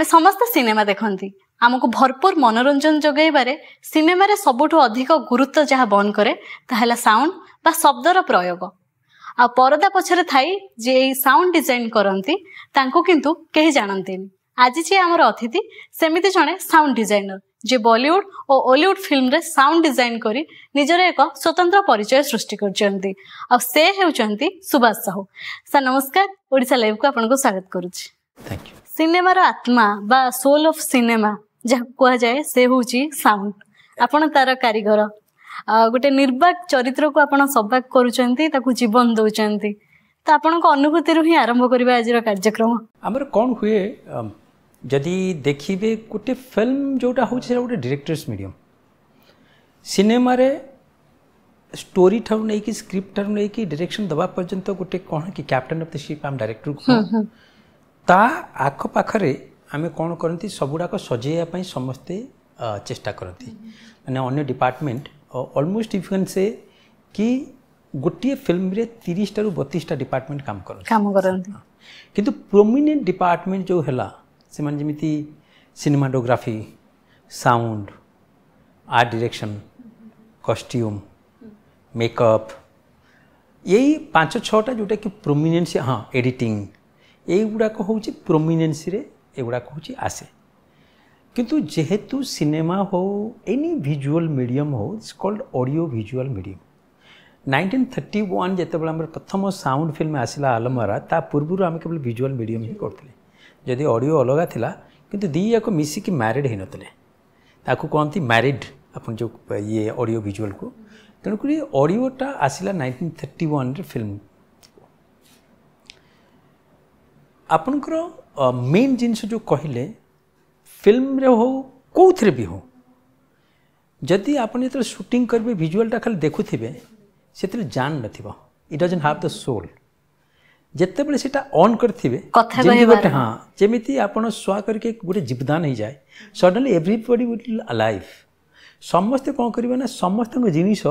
ଆମେ ସମସ୍ତେ ସିନେମା ଦେଖନ୍ତି ଆମକୁ ଭରପୁର ମନୋରଞ୍ଜନ ଯୋଗାଇବାରେ ସିନେମାରେ ସବୁଠୁ ଅଧିକ ଗୁରୁତ୍ୱ ଯାହା ବନ୍ଦ କରେ ତାହା ହେଲା ସାଉଣ୍ଡ ବା ଶବ୍ଦର ପ୍ରୟୋଗ ଆଉ ପରଦା ପଛରେ ଥାଇ ଯିଏ ଏଇ ସାଉଣ୍ଡ ଡିଜାଇନ୍ କରନ୍ତି ତାଙ୍କୁ କିନ୍ତୁ କେହି ଜାଣନ୍ତିନି ଆଜି ଯିଏ ଆମର ଅତିଥି ସେମିତି ଜଣେ ସାଉଣ୍ଡ ଡିଜାଇନର ଯିଏ ବଲିଉଡ ଓ ଓଲିଉଡ ଫିଲ୍ମରେ ସାଉଣ୍ଡ ଡିଜାଇନ୍ କରି ନିଜର ଏକ ସ୍ୱତନ୍ତ୍ର ପରିଚୟ ସୃଷ୍ଟି କରିଛନ୍ତି ଆଉ ସେ ହେଉଛନ୍ତି ସୁବାଷ ସାହୁ ସାର୍ ନମସ୍କାର ଓଡ଼ିଶା ଲାଇଭକୁ ଆପଣଙ୍କୁ ସ୍ୱାଗତ କରୁଛି ଥ୍ୟାଙ୍କ ୟୁ ସିନେମାର ଆତ୍ମା ବା ସୋଲ୍ ଅଫ୍ ସିନେମା ଯାହାକୁ କୁହାଯାଏ ସେ ହେଉଛି ସାଉଣ୍ଡ ଆପଣ ତାର କାରିଗର ଗୋଟେ ନିର୍ବାକ ଚରିତ୍ରକୁ ଆପଣ ସବାକ କରୁଛନ୍ତି ତାକୁ ଜୀବନ ଦେଉଛନ୍ତି ତ ଆପଣଙ୍କ ଅନୁଭୂତିରୁ ହିଁ ଆରମ୍ଭ କରିବା ଆଜିର କାର୍ଯ୍ୟକ୍ରମ ଆମର କ'ଣ ହୁଏ ଯଦି ଦେଖିବେ ଗୋଟେ ଫିଲ୍ମ ଯେଉଁଟା ହେଉଛି ସେଇଟା ଗୋଟେ ଡିରେକ୍ଟର୍ସ ମିଡ଼ିୟମ୍ ସିନେମାରେ ଷ୍ଟୋରି ଠାରୁ ନେଇକି ସ୍କ୍ରିପ୍ଟ ଠାରୁ ନେଇକି ଡିରେକ୍ସନ୍ ଦେବା ପର୍ଯ୍ୟନ୍ତ ଗୋଟେ କ'ଣ କି କ୍ୟାପ୍ଟେନ୍ ଅଫ୍ ଦ ସିପ୍ ଆମ ଡାଇରେକ୍ଟରକୁ ତା ଆଖପାଖରେ ଆମେ କ'ଣ କରନ୍ତି ସବୁଗୁଡ଼ାକ ସଜେଇବା ପାଇଁ ସମସ୍ତେ ଚେଷ୍ଟା କରନ୍ତି ମାନେ ଅନ୍ୟ ଡିପାର୍ଟମେଣ୍ଟ ଅଲମୋଷ୍ଟ ଇଫ୍ କ୍ୟାନ୍ ସେ କି ଗୋଟିଏ ଫିଲ୍ମରେ ତିରିଶଟାରୁ ବତିଶଟା ଡିପାର୍ଟମେଣ୍ଟ କାମ କରନ୍ତି କାମ କରନ୍ତି କିନ୍ତୁ ପ୍ରୋମିନେଣ୍ଟ ଡିପାର୍ଟମେଣ୍ଟ ଯେଉଁ ହେଲା ସେମାନେ ଯେମିତି cinematography sound art direction costume makeup ଏଇ ପାଞ୍ଚ ଛଅଟା ଯେଉଁଟାକି ପ୍ରୋମିନେନ୍ସ ହଁ ଏଡ଼ିଟିଂ युवाक हूँ प्रोमिनेन्सीगुड़ाक हूँ आसे किंतु जेहेतु सिनेमा हो एनी भिजुअल मीडियम हो it's called audio visual medium 1931 thirty one जिते प्रथम साउंड फिल्म आसला आलमरा ता पूर्व आम केवल भिजुआल मीडियम ही करते जदि ऑडियो अलग था कि दीजाक मिसिकी म्यारिड हो नाक कहते म्यारिड आप ये ऑडियो भिजुआल को तेणुक ऑडियोटा आसला नाइंटीन थर्टी ओन फिल्म आपणकर मेन जिनस जो कहले फिल्म कौरे भी हो जदि आपत सुटिंग करेंगे भिजुआलटा खाली देखु से जान न it doesn't have the soul जिते बीटा अन् करेंगे हाँ जमी आप सुआ करके गोटे जीवदान हो जाए सडनली एव्रीबडी वुड लाइफ समस्ते कौन करना समस्त जिनस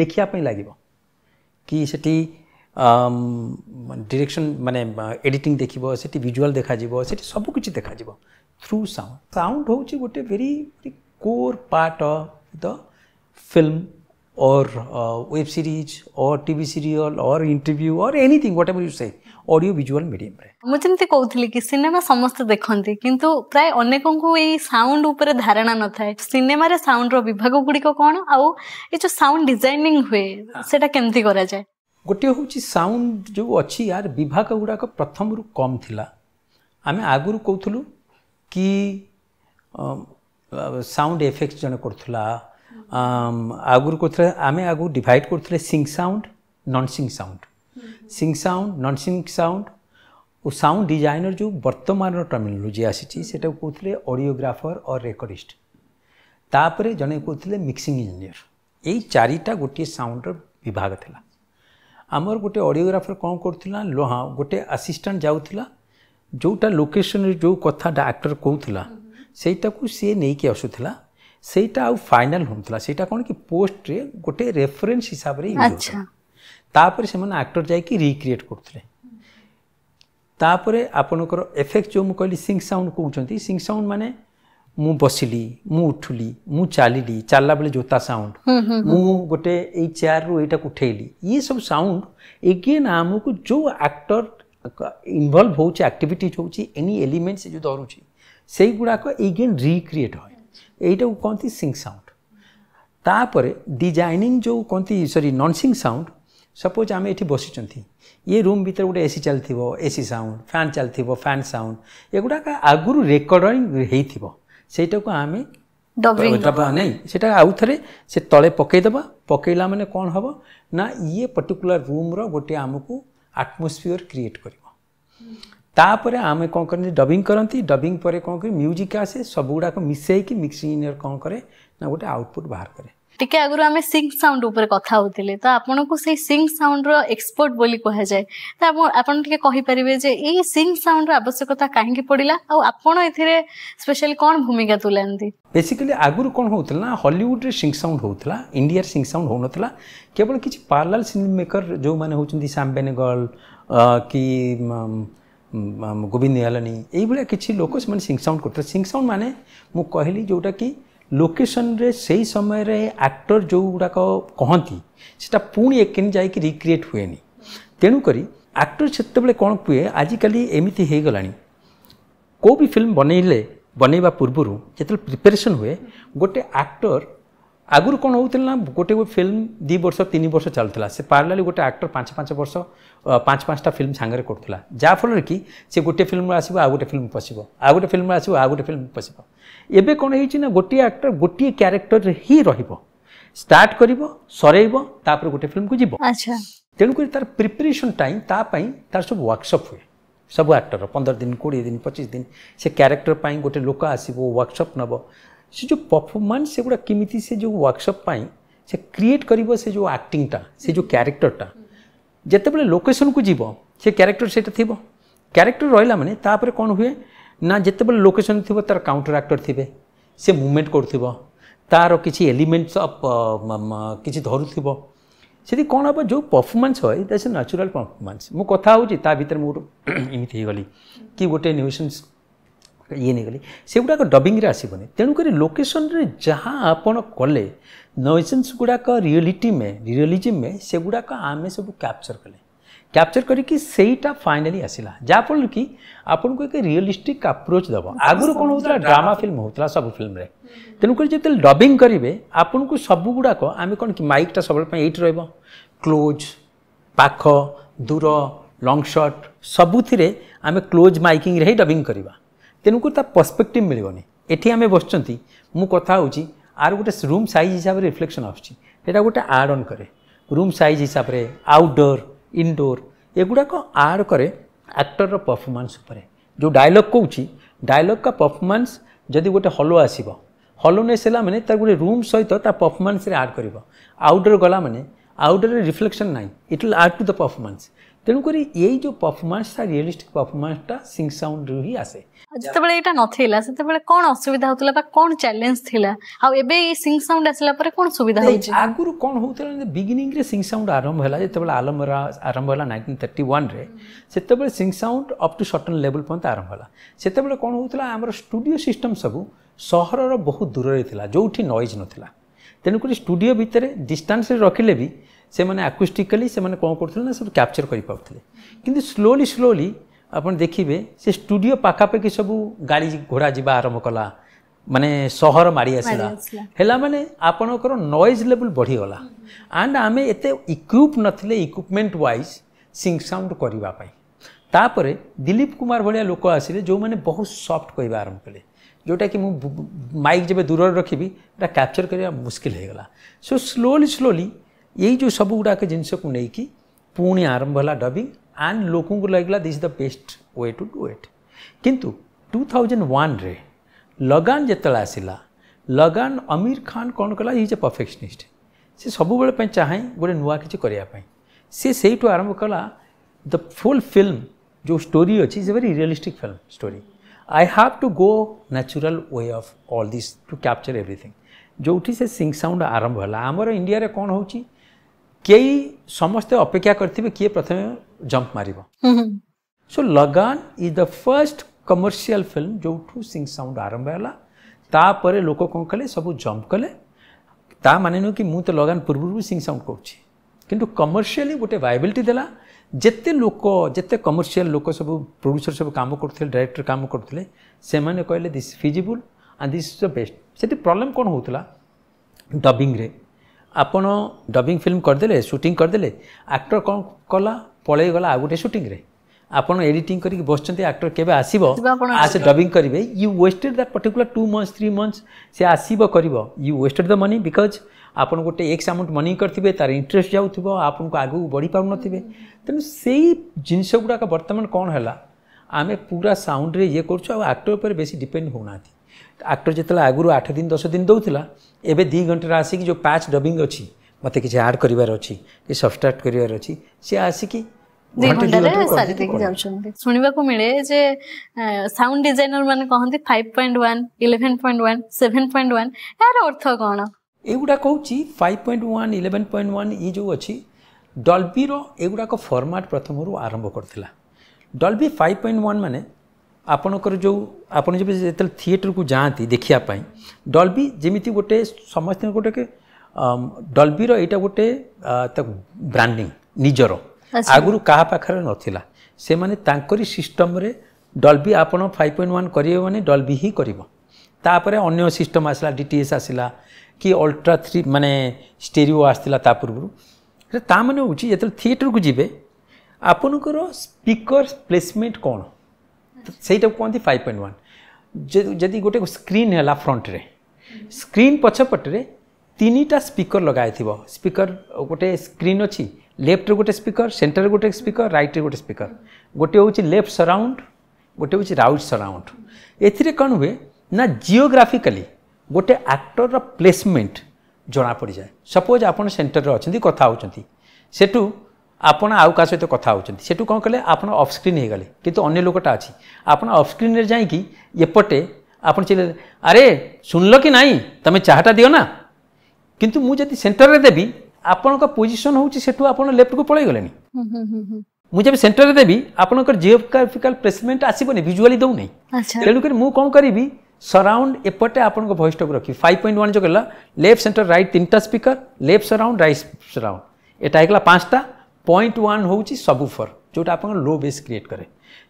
देखापी लगे कि सेठी ডিরেকশন মানে এডিটিং দেখিব সেটি ভিজুয়াল দেখাଯିବ সেটি ସବୁ କିଛି ଦେଖାଯିବ থ্রু সাউন্ড সাউন্ড হচ্ছে ଗୋଟେ very core part of the film or uh, web series or TV serial or interview or anything whatever you say audio visual medium रे ମୁଁ ଯେମିତି କହୁଥିଲି କି ସିନେମା ସମସ୍ତେ ଦେଖନ୍ତି କିନ୍ତୁ ପ୍ରାୟ ଅନେକଙ୍କୁ ଏଇ ସାଉଣ୍ଡ ଉପରେ ଧାରଣା ନଥାଏ ସିନେମାରେ ସାଉଣ୍ଡର ବିଭାଗ ଗୁଡ଼ିକ କ'ଣ ଆଉ ଏ ଯେଉଁ ସାଉଣ୍ଡ ଡିଜାଇନିଂ ହୁଏ ସେଟା କେମିତି କରାଯାଏ गोटे हूँ साउंड जो अच्छी यार विभाग गुड़ाक प्रथम रू कम आम आमे आगुरु कौलु कि साउंड एफेक्ट जन कर आगुरु कौन आम आगे डिवाइड कर sync sound non sync sound sync sound non sync sound और साउंड डिजाइनर जो बर्तमान टर्मिनोलोजी आसी कौन ऑडियोग्राफर और रेकर्डिस्ट तापर जन कहते मिक्सिंग इंजीनियर यही चारिटा गोटे साउंड विभाग था ଆମର ଗୋଟେ ଅଡ଼ିଓଗ୍ରାଫର କ'ଣ କରୁଥିଲା ହଁ ଗୋଟେ ଆସିଷ୍ଟାଣ୍ଟ ଯାଉଥିଲା ଯେଉଁଟା ଲୋକେସନରେ ଯେଉଁ କଥାଟା ଆକ୍ଟର କହୁଥିଲା ସେଇଟାକୁ ସିଏ ନେଇକି ଆସୁଥିଲା ସେଇଟା ଆଉ ଫାଇନାଲ ହେଉନଥିଲା ସେଇଟା କ'ଣ କି ପୋଷ୍ଟରେ ଗୋଟେ ରେଫରେନ୍ସ ହିସାବରେ ୟୁଜ୍ ହେଉଥିଲା ତାପରେ ସେମାନେ ଆକ୍ଟର ଯାଇକି ରିକ୍ରିଏଟ୍ କରୁଥିଲେ ତାପରେ ଆପଣଙ୍କର ଏଫେକ୍ଟ ଯେଉଁ ମୁଁ କହିଲି ସିଙ୍ଗ ସାଉଣ୍ଡ କହୁଛନ୍ତି ସିଙ୍ଗ ସାଉଣ୍ଡ ମାନେ ମୁଁ ବସିଲି ମୁଁ ଉଠିଲି ମୁଁ ଚାଲିଲି ଚାଲିଲା ବେଳେ ଜୋତା ସାଉଣ୍ଡ ମୁଁ ଗୋଟେ ଏଇ ଚେୟାରରୁ ଏଇଟାକୁ ଉଠେଇଲି ଇଏ ସବୁ ସାଉଣ୍ଡ ଏଗେନ୍ ଆମକୁ ଯେଉଁ ଆକ୍ଟର ଇନଭଲ୍ଭ ହେଉଛି ଆକ୍ଟିଭିଟିଜ୍ ହେଉଛି ଏନି ଏଲିମେଣ୍ଟ ସେ ଯେଉଁ ଧରୁଛି ସେଇଗୁଡ଼ାକ ଏଗେନ୍ ରିକ୍ରିଏଟ୍ ହୁଏ ଏଇଟାକୁ କହନ୍ତି ସିଂ ସାଉଣ୍ଡ ତାପରେ ଡିଜାଇନିଂ ଯେଉଁ କହନ୍ତି sorry non sync sound suppose ଆମେ ଏଠି ବସିଛନ୍ତି ଇଏ ରୁମ୍ ଭିତରେ ଗୋଟେ ଏସି ଚାଲିଥିବ ଏସି ସାଉଣ୍ଡ ଫ୍ୟାନ୍ ଚାଲିଥିବ ଫ୍ୟାନ୍ ସାଉଣ୍ଡ ଏଗୁଡ଼ାକ ଆଗରୁ ରେକର୍ଡିଂ ହେଇଥିବ ସେଇଟାକୁ ଆମେ ଦେବା ନାହିଁ ସେଇଟା ଆଉ ଥରେ ସେ ତଳେ ପକାଇଦେବା ପକାଇଲା ମାନେ କ'ଣ ହେବ ନା ଇଏ ପର୍ଟିକୁଲାର ରୁମ୍ର ଗୋଟିଏ ଆମକୁ ଆଟମୋସ୍ଫିୟର କ୍ରିଏଟ୍ କରିବ ତାପରେ ଆମେ କ'ଣ କରନ୍ତି ଡବିଂ କରନ୍ତି ଡବିଂ ପରେ କ'ଣ କରେ ମ୍ୟୁଜିକ୍ ଆସେ ସବୁଗୁଡ଼ାକ ମିଶାଇକି ମିକ୍ସିଂ ଇଞ୍ଜିନିୟର କ'ଣ କରେ ନା ଗୋଟେ ଆଉଟପୁଟ୍ ବାହାର କରେ टिके आगु आमे सिंग साउंड ऊपर कथा होतिले त आपन को से सिंग साउंड रो बोली कह जाय त आपन टिके जे सिंग साउंड रो आवश्यकता काहे के पड़िला आ आपन एथिरे स्पेशल कोन भूमिका तुलांदी बेसिकली आगुरी कौन होतला ना सिंग साउंड होतला इंडिया रे सिंग साउंड होनतला केवल किसी पार्लाल सिनेम मेकर जो माने होचंती साम बेनेगल कि गोविंद यालानी एई भले किछ लोक से सिंग साउंड करते सिंग साउंड माने मु कहली जोटा की ଲୋକେସନ୍ରେ ସେଇ ସମୟରେ ଆକ୍ଟର ଯେଉଁଗୁଡ଼ାକ କହନ୍ତି ସେଟା ପୁଣି ଏକେନି ଯାଇକି ରିକ୍ରିଏଟ୍ ହୁଏନି ତେଣୁକରି ଆକ୍ଟର ସେତେବେଳେ କ'ଣ କୁହେ ଆଜିକାଲି ଏମିତି ହେଇଗଲାଣି କେଉଁ ବି ଫିଲ୍ମ ବନେଇଲେ ବନେଇବା ପୂର୍ବରୁ ଯେତେବେଳେ ପ୍ରିପାରେସନ୍ ହୁଏ ଗୋଟେ ଆକ୍ଟର ଆଗରୁ କ'ଣ ହେଉଥିଲା ନା ଗୋଟେ ଗୋଟେ ଫିଲ୍ମ ଦୁଇ ବର୍ଷ ତିନି ବର୍ଷ ଚାଲୁଥିଲା ସେ ପାରାଲାଲି ଗୋଟେ ଆକ୍ଟର ପାଞ୍ଚ ପାଞ୍ଚ ବର୍ଷ ପାଞ୍ଚ ପାଞ୍ଚଟା ଫିଲ୍ମ ସାଙ୍ଗରେ କରୁଥିଲା ଯାହାଫଳରେ କି ସେ ଗୋଟେ ଫିଲ୍ମରୁ ଆସିବ ଆଉ ଗୋଟେ ଫିଲ୍ମ ପଶିବ ଆଉ ଗୋଟେ ଫିଲ୍ମରୁ ଆସିବ ଆଉ ଗୋଟେ ଫିଲ୍ମ ପଶିବ ଏବେ କ'ଣ ହେଇଛି ନା ଗୋଟିଏ ଆକ୍ଟର ଗୋଟିଏ କ୍ୟାରେକ୍ଟରରେ ହିଁ ରହିବ ଷ୍ଟାର୍ଟ କରିବ ସରେଇବ ତାପରେ ଗୋଟେ ଫିଲ୍ମକୁ ଯିବ ତେଣୁକରି ତାର ପ୍ରିପାରେସନ୍ ଟାଇମ୍ ତା ପାଇଁ ତାର ସବୁ ୱାର୍କସପ୍ ହୁଏ ସବୁ ଆକ୍ଟର ପନ୍ଦର ଦିନ କୋଡ଼ିଏ ଦିନ ପଚିଶ ଦିନ ସେ କ୍ୟାରେକ୍ଟର ପାଇଁ ଗୋଟେ ଲୋକ ଆସିବ ୱାର୍କସପ୍ ନେବ से जो परफॉर्मेंस से गुड़ा किमिति से जो वर्कशॉप पाए से क्रिएट कर से जो आक्टिंगटा से जो क्यारेक्टरटा जितेबाला लोकेसन को जीव से क्यारेक्टर से क्यारेक्टर रहा मैंने कौन हुए ना जिते बड़े लोकेसन थी तार काउंटर आक्टर थे से मुमेंट कर तार किसी एलिमेंट्स अफ किसी धरू थ कौन हम जो परफॉर्मेंस है दैट्स नेचुरल परफॉर्मेंस मुझे कथ हो भितर मुझे इमित हो गली कि गोटे न्यूसन्स ଇଏ ନେଇଗଲି ସେଗୁଡ଼ାକ ଡବିଂରେ ଆସିବନି ତେଣୁକରି ଲୋକେସନରେ ଯାହା ଆପଣ କଲେ ନଏସେନ୍ସ ଗୁଡ଼ାକ ରିଅଲିଟି ମେ ରିଅଲିଜିମ୍ ମେ ସେଗୁଡ଼ାକ ଆମେ ସବୁ କ୍ୟାପଚର୍ କଲେ କ୍ୟାପଚର୍ କରିକି ସେଇଟା ଫାଇନାଲି ଆସିଲା ଯାହାଫଳରେ କି ଆପଣଙ୍କୁ ଏକ ରିଅଲିଷ୍ଟିକ୍ ଆପ୍ରୋଚ୍ ଦେବ ଆଗରୁ କ'ଣ ହେଉଥିଲା ଡ୍ରାମା ଫିଲ୍ମ ହେଉଥିଲା ସବୁ ଫିଲ୍ମରେ ତେଣୁକରି ଯେତେବେଳେ ଡବିଂ କରିବେ ଆପଣଙ୍କୁ ସବୁଗୁଡ଼ାକ ଆମେ କ'ଣ କି ମାଇକ୍ଟା ସବୁବେଳେ ପାଇଁ ଏଇଠି ରହିବ କ୍ଲୋଜ୍ ପାଖ ଦୂର ଲଙ୍ଗ୍ ସଟ୍ ସବୁଥିରେ ଆମେ କ୍ଲୋଜ୍ ମାଇକିଂରେ ହିଁ ଡବିଂ କରିବା ତେଣୁକରି ତା ପର୍ସପେକ୍ଟିଭ୍ ମିଳିବନି ଏଠି ଆମେ ବସିଛନ୍ତି ମୁଁ କଥା ହେଉଛି ଆର ଗୋଟେ ରୁମ୍ ସାଇଜ୍ ହିସାବରେ ରିଫ୍ଲେକ୍ସନ୍ ଆସୁଛି ସେଇଟା ଗୋଟେ ଆଡ଼୍ ଅନ୍ କରେ ରୁମ୍ ସାଇଜ୍ ହିସାବରେ ଆଉଟଡୋର୍ ଇନଡୋର୍ ଏଗୁଡ଼ାକ ଆଡ଼୍ କରେ ଆକ୍ଟରର ପରଫର୍ମାନ୍ସ ଉପରେ ଯେଉଁ ଡାଇଲଗ୍ କହୁଛି ଡାଇଲଗ୍କା ପରଫର୍ମାନ୍ସ ଯଦି ଗୋଟେ ହଲୋ ଆସିବ ହଲୋ ନେଇ ସାରିଲା ମାନେ ତାର ଗୋଟେ ରୁମ୍ ସହିତ ତା ପରଫର୍ମାନ୍ସରେ ଆଡ଼୍ କରିବ ଆଉଟଡୋର୍ ଗଲା ମାନେ ଆଉଟଡୋର୍ରେ ରିଫ୍ଲେକ୍ସନ୍ ନାହିଁ it will add to the performance ତେଣୁକରି ଏଇ ଯେଉଁ ପରଫର୍ମାନ୍ସଟା ରିଅଲିଷ୍ଟିକ୍ ପରଫର୍ମାନ୍ସଟା ସିଙ୍ଗ ସାଉଣ୍ଡରୁ ହିଁ ଆସେ ଯେତେବେଳେ ଏଇଟା ନଥିଲା ସେତେବେଳେ କ'ଣ ଅସୁବିଧା ହେଉଥିଲା ବା କ'ଣ ଚ୍ୟାଲେଞ୍ଜ ଥିଲା ଆଉ ଏବେ ଏଇ ସିଙ୍ଗ ସାଉଣ୍ଡ ଆସିଲା ପରେ କ'ଣ ସୁବିଧା ହେଉଛି ଆଗରୁ କ'ଣ ହେଉଥିଲା ବିଗିନିଂରେ ସିଙ୍ଗ ସାଉଣ୍ଡ ଆରମ୍ଭ ହେଲା ଯେତେବେଳେ ଆଲମ୍ବର ଆରମ୍ଭ ହେଲା ନାଇଣ୍ଟିନ୍ ଥାର୍ଟି ୱାନ୍ରେ ସେତେବେଳେ sync sound up to certain ଲେବଲ୍ ପର୍ଯ୍ୟନ୍ତ ଆରମ୍ଭ ହେଲା ସେତେବେଳେ କ'ଣ ହେଉଥିଲା ଆମର ଷ୍ଟୁଡ଼ିଓ ସିଷ୍ଟମ୍ ସବୁ ସହରର ବହୁତ ଦୂରରେ ଥିଲା ଯେଉଁଠି ନଏଜ୍ ନଥିଲା ତେଣୁକରି ଷ୍ଟୁଡ଼ିଓ ଭିତରେ ଡିଷ୍ଟାନ୍ସରେ ରଖିଲେ ବି ସେମାନେ ଆକୁଷ୍ଟିକାଲି ସେମାନେ କ'ଣ କରୁଥିଲେ ନା ସବୁ କ୍ୟାପଚର୍ କରିପାରୁଥିଲେ କିନ୍ତୁ ସ୍ଲୋଲି ସ୍ଲୋଲି ଆପଣ ଦେଖିବେ ସେ ଷ୍ଟୁଡ଼ିଓ ପାଖାପାଖି ସବୁ ଗାଡ଼ି ଘୋଡ଼ା ଯିବା ଆରମ୍ଭ କଲା ମାନେ ସହର ମାଡ଼ି ଆସିଲା ହେଲା ମାନେ ଆପଣଙ୍କର ନଏଜ୍ ଲେବୁଲ୍ ବଢ଼ିଗଲା ଆଣ୍ଡ ଆମେ ଏତେ ଇକ୍ୟୁପ୍ ନଥିଲେ ଇକ୍ୟୁପମେଣ୍ଟ ୱାଇଜ୍ ସିଙ୍ଗ ସାଉଣ୍ଡ କରିବା ପାଇଁ ତାପରେ ଦିଲୀପ କୁମାର ଭଳିଆ ଲୋକ ଆସିଲେ ଯେଉଁମାନେ ବହୁତ ସଫ୍ଟ କହିବା ଆରମ୍ଭ କଲେ ଯେଉଁଟାକି ମୁଁ ମାଇକ୍ ଯେବେ ଦୂରରେ ରଖିବି ଏଇଟା କ୍ୟାପଚର୍ କରିବା ମୁସ୍କିଲ ହେଇଗଲା ସୋ ସ୍ଲୋଲି ସ୍ଲୋଲି ये जो सब गुड़ाक जिनस को लेकिन पुणी आरंभ है डबिंग एंड लोक लगला is the best way to do it किंतु 2001 रे लगान जिते आसला लगान अमीर खान कौन कला इज ए परफेक्शनिस्ट से सबुबेप चाहे गोटे नुआ कि करने सी से आरंभ कला द फुल फिल्म जो स्टोरी अच्छी is a very realistic film story I have to go natural way of all this to capture everything जो से सिंग साउंड आरंभ है आमर इंडिया कौन होची कई समस्त अपेक्षा करेंगे किए प्रथम जंप मार so Lagaan is the first commercial film जो सिंग साउंड आरंभ होगा लोक कौन कले सब जम्प कले मान कि मुझे लगान पूर्व भी सिंग साउंड कर किंतु कमर्सीआली गोटे वायबिलिटी देला जिते लोक जिते कमर्सील लोक सब प्रड्यूसर सब कम कर डायरेक्टर कम करते से कहले this feasible and this is the best से प्रोब्लेम कौन होता डबिंग ଆପଣ ଡବିଂ ଫିଲ୍ମ କରିଦେଲେ ସୁଟିଂ କରିଦେଲେ ଆକ୍ଟର କ'ଣ କଲା ପଳେଇଗଲା ଆଉ ଗୋଟେ ସୁଟିଂରେ ଆପଣ ଏଡିଟିଂ କରିକି ବସିଛନ୍ତି ଆକ୍ଟର କେବେ ଆସିବ ଆସେ ଡବିଂ କରିବେ you wasted that particular two months three months ସେ ଆସିବ କରିବ you wasted the money because ଆପଣ ଗୋଟେ ଏକ୍ସ ଆମାଉଣ୍ଟ ମନି କରିଥିବେ ତାର ଇଣ୍ଟରେଷ୍ଟ ଯାଉଥିବ ଆପଣଙ୍କୁ ଆଗକୁ ବଢ଼ି ପାରୁନଥିବେ ତେଣୁ ସେଇ ଜିନିଷ ଗୁଡ଼ାକ ବର୍ତ୍ତମାନ କ'ଣ ହେଲା ଆମେ ପୁରା ସାଉଣ୍ଡରେ ଇଏ କରୁଛୁ ଆଉ ଆକ୍ଟର ଉପରେ ବେଶୀ ଡିପେଣ୍ଡ ହେଉନାହାନ୍ତି ଆକ୍ଟର ଯେତେବେଳେ ଆଗରୁ ଆଠ ଦିନ ଦଶ ଦିନ ଦେଉଥିଲା ଏବେ ଦୁଇ ଘଣ୍ଟାରେ ଆସିକି ଯେଉଁ ପ୍ୟାଚ୍ ଡବିଂ ଅଛି ମୋତେ କିଛି ଆଡ଼୍ କରିବାର ଅଛି କିଛି ସବଷ୍ଟ୍ରାକ୍ଟ କରିବାର ଅଛି ସିଏ ଆସିକି ଶୁଣିବାକୁ ମିଳେ ଯେ ସାଉଣ୍ଡ ଡିଜାଇନର ମାନେ କହନ୍ତି five point one eleven point one seven point one ଏହାର ଅର୍ଥ କ'ଣ ଏଗୁଡ଼ା କହୁଛି five point one eleven point one ଇଏ ଯେଉଁ ଅଛି ଡଲ୍ବିର ଏଗୁଡ଼ାକ ଫର୍ମାଟ୍ ପ୍ରଥମରୁ ଆରମ୍ଭ କରିଥିଲା ଡଲ୍ବି ଫାଇଭ ପଏଣ୍ଟ ୱାନ୍ ମାନେ ଆପଣଙ୍କର ଯେଉଁ ଆପଣ ଯେବେ ଯେତେବେଳେ ଥିଏଟରକୁ ଯାଆନ୍ତି ଦେଖିବା ପାଇଁ ଡଲ୍ବି ଯେମିତି ଗୋଟେ ସମସ୍ତଙ୍କ ଗୋଟେ ଡଲବିର ଏଇଟା ଗୋଟେ ତାକୁ ବ୍ରାଣ୍ଡିଂ ନିଜର ଆଗରୁ କାହା ପାଖରେ ନଥିଲା ସେମାନେ ତାଙ୍କରି ସିଷ୍ଟମରେ ଡଲ୍ବି ଆପଣ ଫାଇଭ୍ ପଏଣ୍ଟ ୱାନ୍ କରିବେ ମାନେ ଡଲବି ହିଁ କରିବ ତାପରେ ଅନ୍ୟ ସିଷ୍ଟମ୍ ଆସିଲା ଡି ଟି ଏସ୍ ଆସିଲା କି ଅଲ୍ଟ୍ରା ଥ୍ରୀ ମାନେ ଷ୍ଟେରିଓ ଆସିଥିଲା ତା ପୂର୍ବରୁ ତା ମାନେ ହେଉଛି ଯେତେବେଳେ ଥିଏଟରକୁ ଯିବେ ଆପଣଙ୍କର ସ୍ପିକର ପ୍ଲେସମେଣ୍ଟ କ'ଣ ସେଇଟାକୁ କୁହନ୍ତି ଫାଇଭ୍ ପଏଣ୍ଟ ୱାନ୍ ଯଦି ଗୋଟେ ସ୍କ୍ରିନ୍ ହେଲା ଫ୍ରଣ୍ଟରେ ସ୍କ୍ରିନ୍ ପଛପଟରେ ତିନିଟା ସ୍ପିକର ଲଗାଯାଇଥିବ ସ୍ପିକର ଗୋଟେ ସ୍କ୍ରିନ୍ ଅଛି ଲେଫ୍ଟରେ ଗୋଟେ ସ୍ପିକର ସେଣ୍ଟରରେ ଗୋଟେ ସ୍ପିକର ରାଇଟ୍ରେ ଗୋଟେ ସ୍ପିକର ଗୋଟେ ହେଉଛି ଲେଫ୍ଟ ସରାଉଣ୍ଡ ଗୋଟେ ହେଉଛି ରାଉଟ୍ ସରାଉଣ୍ଡ ଏଥିରେ କ'ଣ ହୁଏ ନା ଜିଓଗ୍ରାଫିକାଲି ଗୋଟେ ଆକ୍ଟରର ପ୍ଲେସମେଣ୍ଟ ଜଣାପଡ଼ିଯାଏ ସପୋଜ୍ ଆପଣ ସେଣ୍ଟରରେ ଅଛନ୍ତି କଥା ହେଉଛନ୍ତି ସେଠୁ ଆପଣ ଆଉ କାହା ସହିତ କଥା ହେଉଛନ୍ତି ସେଠୁ କ'ଣ କଲେ ଆପଣ ଅଫସ୍କ୍ରିନ୍ ହେଇଗଲେ କିନ୍ତୁ ଅନ୍ୟ ଲୋକଟା ଅଛି ଆପଣ ଅଫସ୍କ୍ରିନ୍ରେ ଯାଇକି ଏପଟେ ଆପଣ ଚିଲେଇଲେ ଆରେ ଶୁଣିଲ କି ନାହିଁ ତମେ ଚାହାଟା ଦିଅ ନା କିନ୍ତୁ ମୁଁ ଯଦି ସେଣ୍ଟରରେ ଦେବି ଆପଣଙ୍କ ପୋଜିସନ୍ ହେଉଛି ସେଠୁ ଆପଣ ଲେଫ୍ଟକୁ ପଳେଇଗଲେଣି ମୁଁ ଯେବେ ସେଣ୍ଟରରେ ଦେବି ଆପଣଙ୍କର ଜିଓଗ୍ରାଫିକାଲ ପ୍ଲେସମେଣ୍ଟ ଆସିବନି ଭିଜୁଆଲି ଦେଉନି ତେଣୁକରି ମୁଁ କ'ଣ କରିବି ସରାଉଣ୍ଡ ଏପଟେ ଆପଣଙ୍କ ଭଏସ୍ଟାକୁ ରଖିବି ଫାଇଭ ପଏଣ୍ଟ ୱାନ୍ ଯେଉଁ କହିଲା ଲେଫ୍ଟ ସେଣ୍ଟର ରାଇଟ୍ ତିନିଟା speaker left surround right surround ଏଟା ହେଇଗଲା ପାଞ୍ଚଟା পয়েন্ট ওয়ান ହେଉଛି ସବୁଫର୍ ଯେଉଁଟା ଆପଣଙ୍କ ଲୋ ବେସ୍ କ୍ରିଏଟ୍ କରେ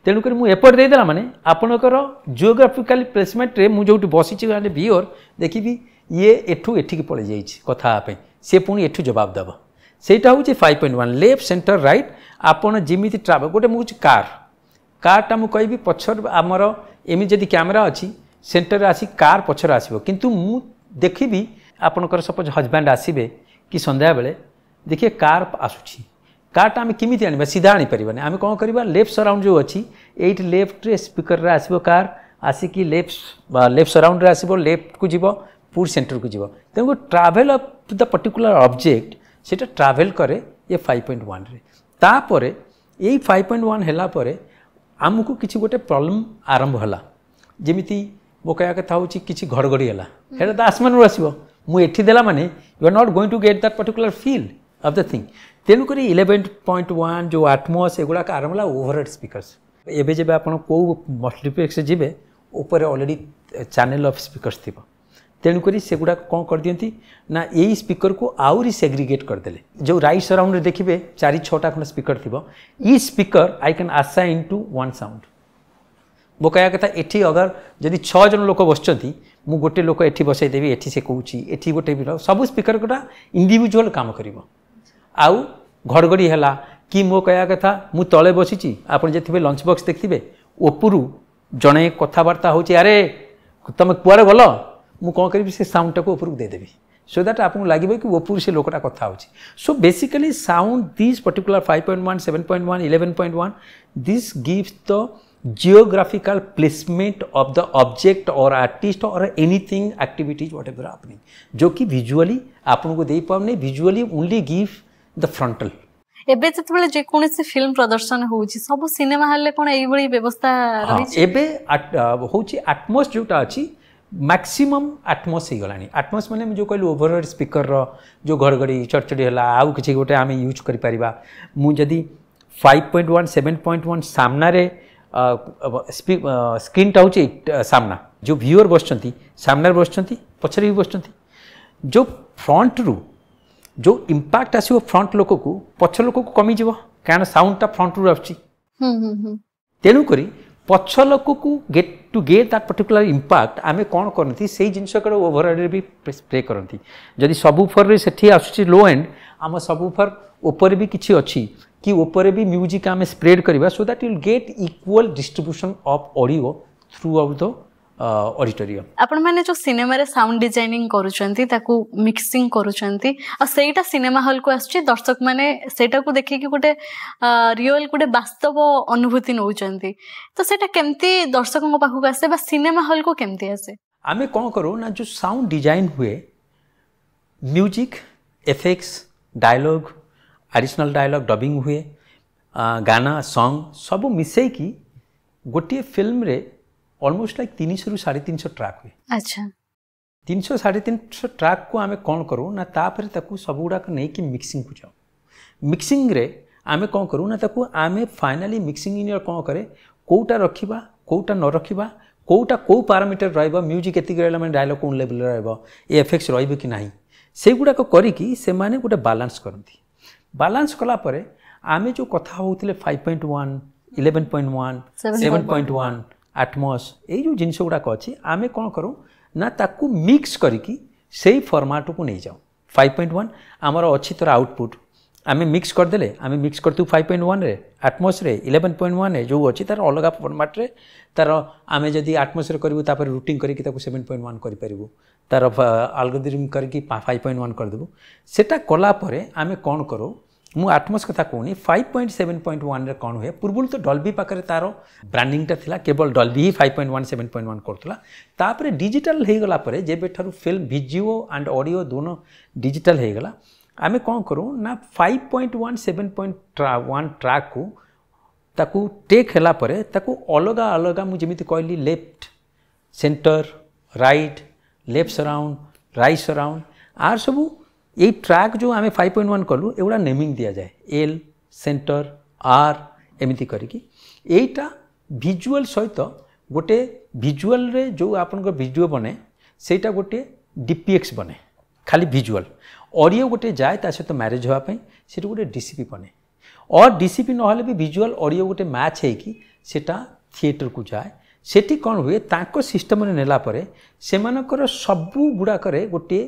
ତେଣୁକରି ମୁଁ ଏପଟେ ଦେଇଦେଲା ମାନେ ଆପଣଙ୍କର ଜିଓଗ୍ରାଫିକାଲ ପ୍ଲେସମେଣ୍ଟରେ ମୁଁ ଯେଉଁଠି ବସିଛି ମାନେ ଭିଓର୍ ଦେଖିବି ଇଏ ଏଠୁ ଏଠିକି ପଳେଇ ଯାଇଛି କଥା ହେବା ପାଇଁ ସେ ପୁଣି ଏଠୁ ଜବାବ ଦେବ ସେଇଟା ହେଉଛି five point one left centre right ଆପଣ ଯେମିତି ଟ୍ରାଭେଲ୍ ଗୋଟେ ମୁଁ ହେଉଛି କାର୍ କାର୍ଟା ମୁଁ କହିବି ପଛରେ ଆମର ଏମିତି ଯଦି କ୍ୟାମେରା ଅଛି ସେଣ୍ଟରରେ ଆସି କାର୍ ପଛରେ ଆସିବ କିନ୍ତୁ ମୁଁ ଦେଖିବି ଆପଣଙ୍କର ସପୋଜ୍ ହଜବ୍ୟାଣ୍ଡ ଆସିବେ କି ସନ୍ଧ୍ୟାବେଳେ ଦେଖିବେ କାର୍ ଆସୁଛି କାର୍ଟା ଆମେ କେମିତି ଆଣିବା ସିଧା ଆଣିପାରିବାନି ଆମେ କ'ଣ କରିବା ଲେଫ୍ଟ ସରାଉଣ୍ଡ ଯେଉଁ ଅଛି ଏଇଠି ଲେଫ୍ଟରେ ସ୍ପିକର୍ରେ ଆସିବ କାର୍ ଆସିକି ଲେଫ୍ଟ ଲେଫ୍ଟ ସରାଉଣ୍ଡରେ ଆସିବ ଲେଫ୍ଟକୁ ଯିବ ପୁଣି ସେଣ୍ଟରକୁ ଯିବ ତେଣୁ travel of to the particular object ସେଇଟା ଟ୍ରାଭେଲ୍ କରେ ଏ ଫାଇଭ୍ ପଏଣ୍ଟ ୱାନ୍ରେ ତାପରେ ଏଇ ଫାଇଭ୍ ପଏଣ୍ଟ ୱାନ୍ ହେଲା ପରେ ଆମକୁ କିଛି ଗୋଟେ ପ୍ରୋବ୍ଲେମ୍ ଆରମ୍ଭ ହେଲା ଯେମିତି ମୋ କହିବା କଥା ହେଉଛି କିଛି ଘଡ଼ଘଡ଼ି ହେଲା ସେଇଟା ତ ଆସମାନରୁ ଆସିବ ମୁଁ ଏଠି ଦେଲା ମାନେ you are not going to get that particular feel of the thing तेणुक इलेवेन पॉइंट वन जो आटमस एगुड़ाक आरम है ओभर स्पीकर्स एवं जब आप मल्टीप्लेक्स जी ऊपर ऑलरेडी चैनल ऑफ स्पीकर्स थी तेणुक से गुड़ाक कौन कर दिखती ना यही स्पीकर को आउरी सेग्रिगेट करदे जो राइट सराउंड देखिए चार छटा खंड स्पीकर थी इ स्पीकर आई कैन आशा इन टू वन साउंड मो कह कथा ये अगर जदि छजन लोक बस गोटे लोक ये बसईदेवी एटी से कौच एटी गोटे सब स्पीकर गुटा इंडिविजुआल काम कर ଆଉ ଘଡ଼ଘଡ଼ି ହେଲା କି ମୋ କହିବା କଥା ମୁଁ ତଳେ ବସିଛି ଆପଣ ଯେଥିବେ ଲଞ୍ଚ ବକ୍ସ ଦେଖିଥିବେ ଉପରୁ ଜଣେ କଥାବାର୍ତ୍ତା ହେଉଛି ଆରେ ତୁମେ କୁଆଡ଼େ ଗଲ ମୁଁ କ'ଣ କରିବି ସେ ସାଉଣ୍ଡଟାକୁ ଉପରକୁ ଦେଇଦେବି so that আপনার লাগবে কি ওপর সে লোকটা কথা হচ্ছে so basically sound this particular five point one seven point one eleven point one this gives the geographical placement of the object or artist or anything activities whatever happening जो कि visually आपन को दे पाउने visually only give the frontal ଏବେ ଯେତେବେଳେ ଯେକୌଣସି film ପ୍ରଦର୍ଶନ ହେଉଛି ସବୁ ସିନେମା ହଲ୍ରେ କ'ଣ ଏଇଭଳି ବ୍ୟବସ୍ଥା ରହିଛି ଏବେ ହେଉଛି ଆଟମୋସ୍ ଯେଉଁଟା ଅଛି ମ୍ୟାକ୍ସିମମ୍ ଆଟମୋସ୍ ହେଇଗଲାଣି ଆଟମୋସ୍ ମାନେ ମୁଁ ଯେଉଁ କହିଲି ଓଭରହେଡ଼ ସ୍ପିକରର ଯେଉଁ ଘଡ଼ଘଡ଼ି ଚଡ଼ଚଡ଼ି ହେଲା ଆଉ କିଛି ଗୋଟେ ଆମେ ୟୁଜ୍ କରିପାରିବା ମୁଁ ଯଦି five point one seven point one ସାମ୍ନାରେ ସ୍କ୍ରିନ୍ଟା ହେଉଛି ସାମ୍ନା ଯେଉଁ ଭିଓର ବସୁଛନ୍ତି ସାମ୍ନାରେ ବସୁଛନ୍ତି ପଛରେ ବି ବସୁଛନ୍ତି ଯେଉଁ ଫ୍ରଣ୍ଟରୁ जो इम्पाक्ट आसो फ्रंट लोक को पछ लोक को कमिज कारण साउंडटा फ्रंट रु आसुच्ची তেণুকরি পছ লোককে get to get that particular impact আমি কোণ করতে সেই জিনিসটাকে ওভরহেডে বি স্প্রে করতে যদি সবুফরে সেটি আসুচি লো এন্ড আমার সবুফর উপরে বি কিছু অছি কি উপরে বি মিউজিক আমি স্প্রেড করা so that you'll get equal distribution of audio throughout the auditorium ଆପଣମାନେ ଯେଉଁ ସିନେମାରେ ସାଉଣ୍ଡ ଡିଜାଇନିଂ କରୁଛନ୍ତି ତାକୁ ମିକ୍ସିଂ କରୁଛନ୍ତି ଆଉ ସେଇଟା ସିନେମା ହଲ୍କୁ ଆସୁଛି ଦର୍ଶକମାନେ ସେଇଟାକୁ ଦେଖିକି ଗୋଟେ ରିଅଲ ଗୋଟେ ବାସ୍ତବ ଅନୁଭୂତି ନେଉଛନ୍ତି ତ ସେଇଟା କେମିତି ଦର୍ଶକଙ୍କ ପାଖକୁ ଆସେ ବା ସିନେମା ହଲ୍କୁ କେମିତି ଆସେ ଆମେ କ'ଣ କରୁ ନା ଯେଉଁ ସାଉଣ୍ଡ ଡିଜାଇନ୍ ହୁଏ music effects dialogue additional dialogue dubbing ହୁଏ ଗାନା ସଙ୍ଗ୍ ସବୁ ମିଶାଇକି ଗୋଟିଏ ଫିଲ୍ମରେ अलमोस्ट लाइक न् साढे तिन सौ ट्राकि साढे तिन सो ट्राके कन नपर त्यो सबगुडा नै मिक्सिङको जाउँ मिक्सिङ्रेन् कमे फाइनाली न क्याउटा रख् के पारामिटर रहेको म्युजिक यतिक डाइलग केही लेभल रहे एफेक्ट र रहेको कि नै सही गुडकै गए बालासलान्स कलापे जो कथा हौँ five point one eleven point one seven point one Atmos ଏଇ ଯେଉଁ ଜିନିଷ ଗୁଡ଼ାକ ଅଛି ଆମେ କ'ଣ କରୁ ନା ତାକୁ ମିକ୍ସ କରିକି ସେଇ ଫର୍ମାଟକୁ ନେଇଯାଉ ଫାଇଭ ପଏଣ୍ଟ ୱାନ୍ ଆମର ଅଛି ତା'ର ଆଉଟପୁଟ୍ ଆମେ ମିକ୍ସ କରିଦେଲେ ଆମେ ମିକ୍ସ କରିଥିବୁ ଫାଇଭ ପଏଣ୍ଟ ୱାନ୍ରେ ଆଟମସ୍ରେ ଇଲେଭେନ୍ ପଏଣ୍ଟ ୱାନ୍ରେ ଯେଉଁ ଅଛି ତା'ର ଅଲଗା ଫର୍ମାଟ୍ରେ ତା'ର ଆମେ ଯଦି ଆଟମସ୍ରେ କରିବୁ ତାପରେ ରୁଟିଂ କରିକି ତାକୁ ସେଭେନ୍ ପଏଣ୍ଟ ୱାନ୍ କରିପାରିବୁ ତା'ର ଆଲଗୋଦିରିମ୍ କରିକି ଫାଇଭ ପଏଣ୍ଟ ୱାନ୍ କରିଦେବୁ ସେଟା କଲା ପରେ ଆମେ କ'ଣ କରୁ ମୁଁ ଆଟମସ୍ କଥା କହୁନି ଫାଇଭ୍ ପଏଣ୍ଟ ସେଭେନ୍ ପଏଣ୍ଟ ୱାନ୍ରେ କ'ଣ ହୁଏ ପୂର୍ବରୁ ତ ଡଲ୍ବି ପାଖରେ ତା'ର ବ୍ରାଣ୍ଡିଂଟା ଥିଲା କେବଳ ଡଲ୍ବି ହିଁ five point one seven point one କରୁଥିଲା ତାପରେ ଡିଜିଟାଲ୍ ହେଇଗଲା ପରେ ଯେବେଠାରୁ ଫିଲ୍ମ ଭିଜିଓ ଆଣ୍ଡ ଅଡ଼ିଓ ଦୁନ ଡିଜିଟାଲ୍ ହେଇଗଲା ଆମେ କ'ଣ କରୁ ନା five point one seven point one ଟ୍ରାକ୍କୁ ତାକୁ ଟେକ୍ ହେଲା ପରେ ତାକୁ ଅଲଗା ଅଲଗା ମୁଁ ଯେମିତି କହିଲି left centre right left surround right surround ଆର୍ ସବୁ এই ट्रैक जो আমি ফাইভ পয়েন্ট ওয়ান কলু এগুলা নেমিং दि যায় এল सेंटर আর এমিতি করি এইটা ভিজুয়াল সহিত গোটে ভিজুয়ালরে যে আপনার ভিডিও বনে সেইটা গোটে ডিপিএক্স বনে খালি ভিজুয়াল অডিও গোটে যায় তা সহ ম্যারেজ হওয়া সেটা গোটে ডিসিপি বনে অ ডিসিপি নহলে বি ভিজুয়াল অডিও গোটে ম্যাচ হয়েকি সেটা থিয়েটরকু যায় সেটি কম হুয়ে তাঁক সিষ্টমরে নেলা পরে সেমানকর সবু গুড়াকরে গোটিয়ে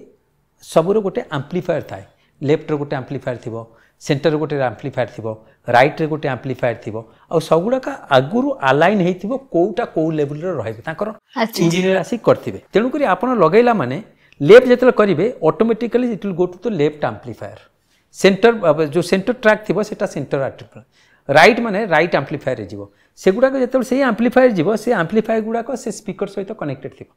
ସବୁର ଗୋଟେ ଆମ୍ପ୍ଲିଫାୟର ଥାଏ ଲେଫ୍ଟରେ ଗୋଟେ ଆମ୍ପ୍ଲିଫାୟର ଥିବ ସେଣ୍ଟରରେ ଗୋଟେ ଆମ୍ପ୍ଲିଫାୟର ଥିବ ରାଇଟ୍ରେ ଗୋଟେ ଆମ୍ପ୍ଲିଫାୟର ଥିବ ଆଉ ସବୁଗୁଡ଼ାକ ଆଗରୁ ଆଲାଇନ୍ ହେଇଥିବ କେଉଁଟା କେଉଁ ଲେଭେଲରେ ରହିବ ତାଙ୍କର ଇଞ୍ଜିନିୟର ଆସି କରିଥିବେ ତେଣୁକରି ଆପଣ ଲଗାଇଲା ମାନେ ଲେଫ୍ଟ ଯେତେବେଳେ କରିବେ automatically it will go to the left amplifier centre ଯେଉଁ ସେଣ୍ଟର ଟ୍ରାକ୍ ଥିବ ସେଟା ସେଣ୍ଟର ଆମ୍ପ୍ଲିଫାୟର ରାଇଟ୍ ମାନେ ରାଇଟ୍ ଆମ୍ପ୍ଲିଫାୟରରେ ଯିବ ସେଗୁଡ଼ାକ ଯେତେବେଳେ ସେଇ ଆମ୍ପ୍ଲିଫାୟର ଯିବ ସେ ଆମ୍ପ୍ଲିଫାୟର ଗୁଡ଼ାକ ସେ ସ୍ପିକର ସହିତ କନେକ୍ଟେଡ଼ ଥିବ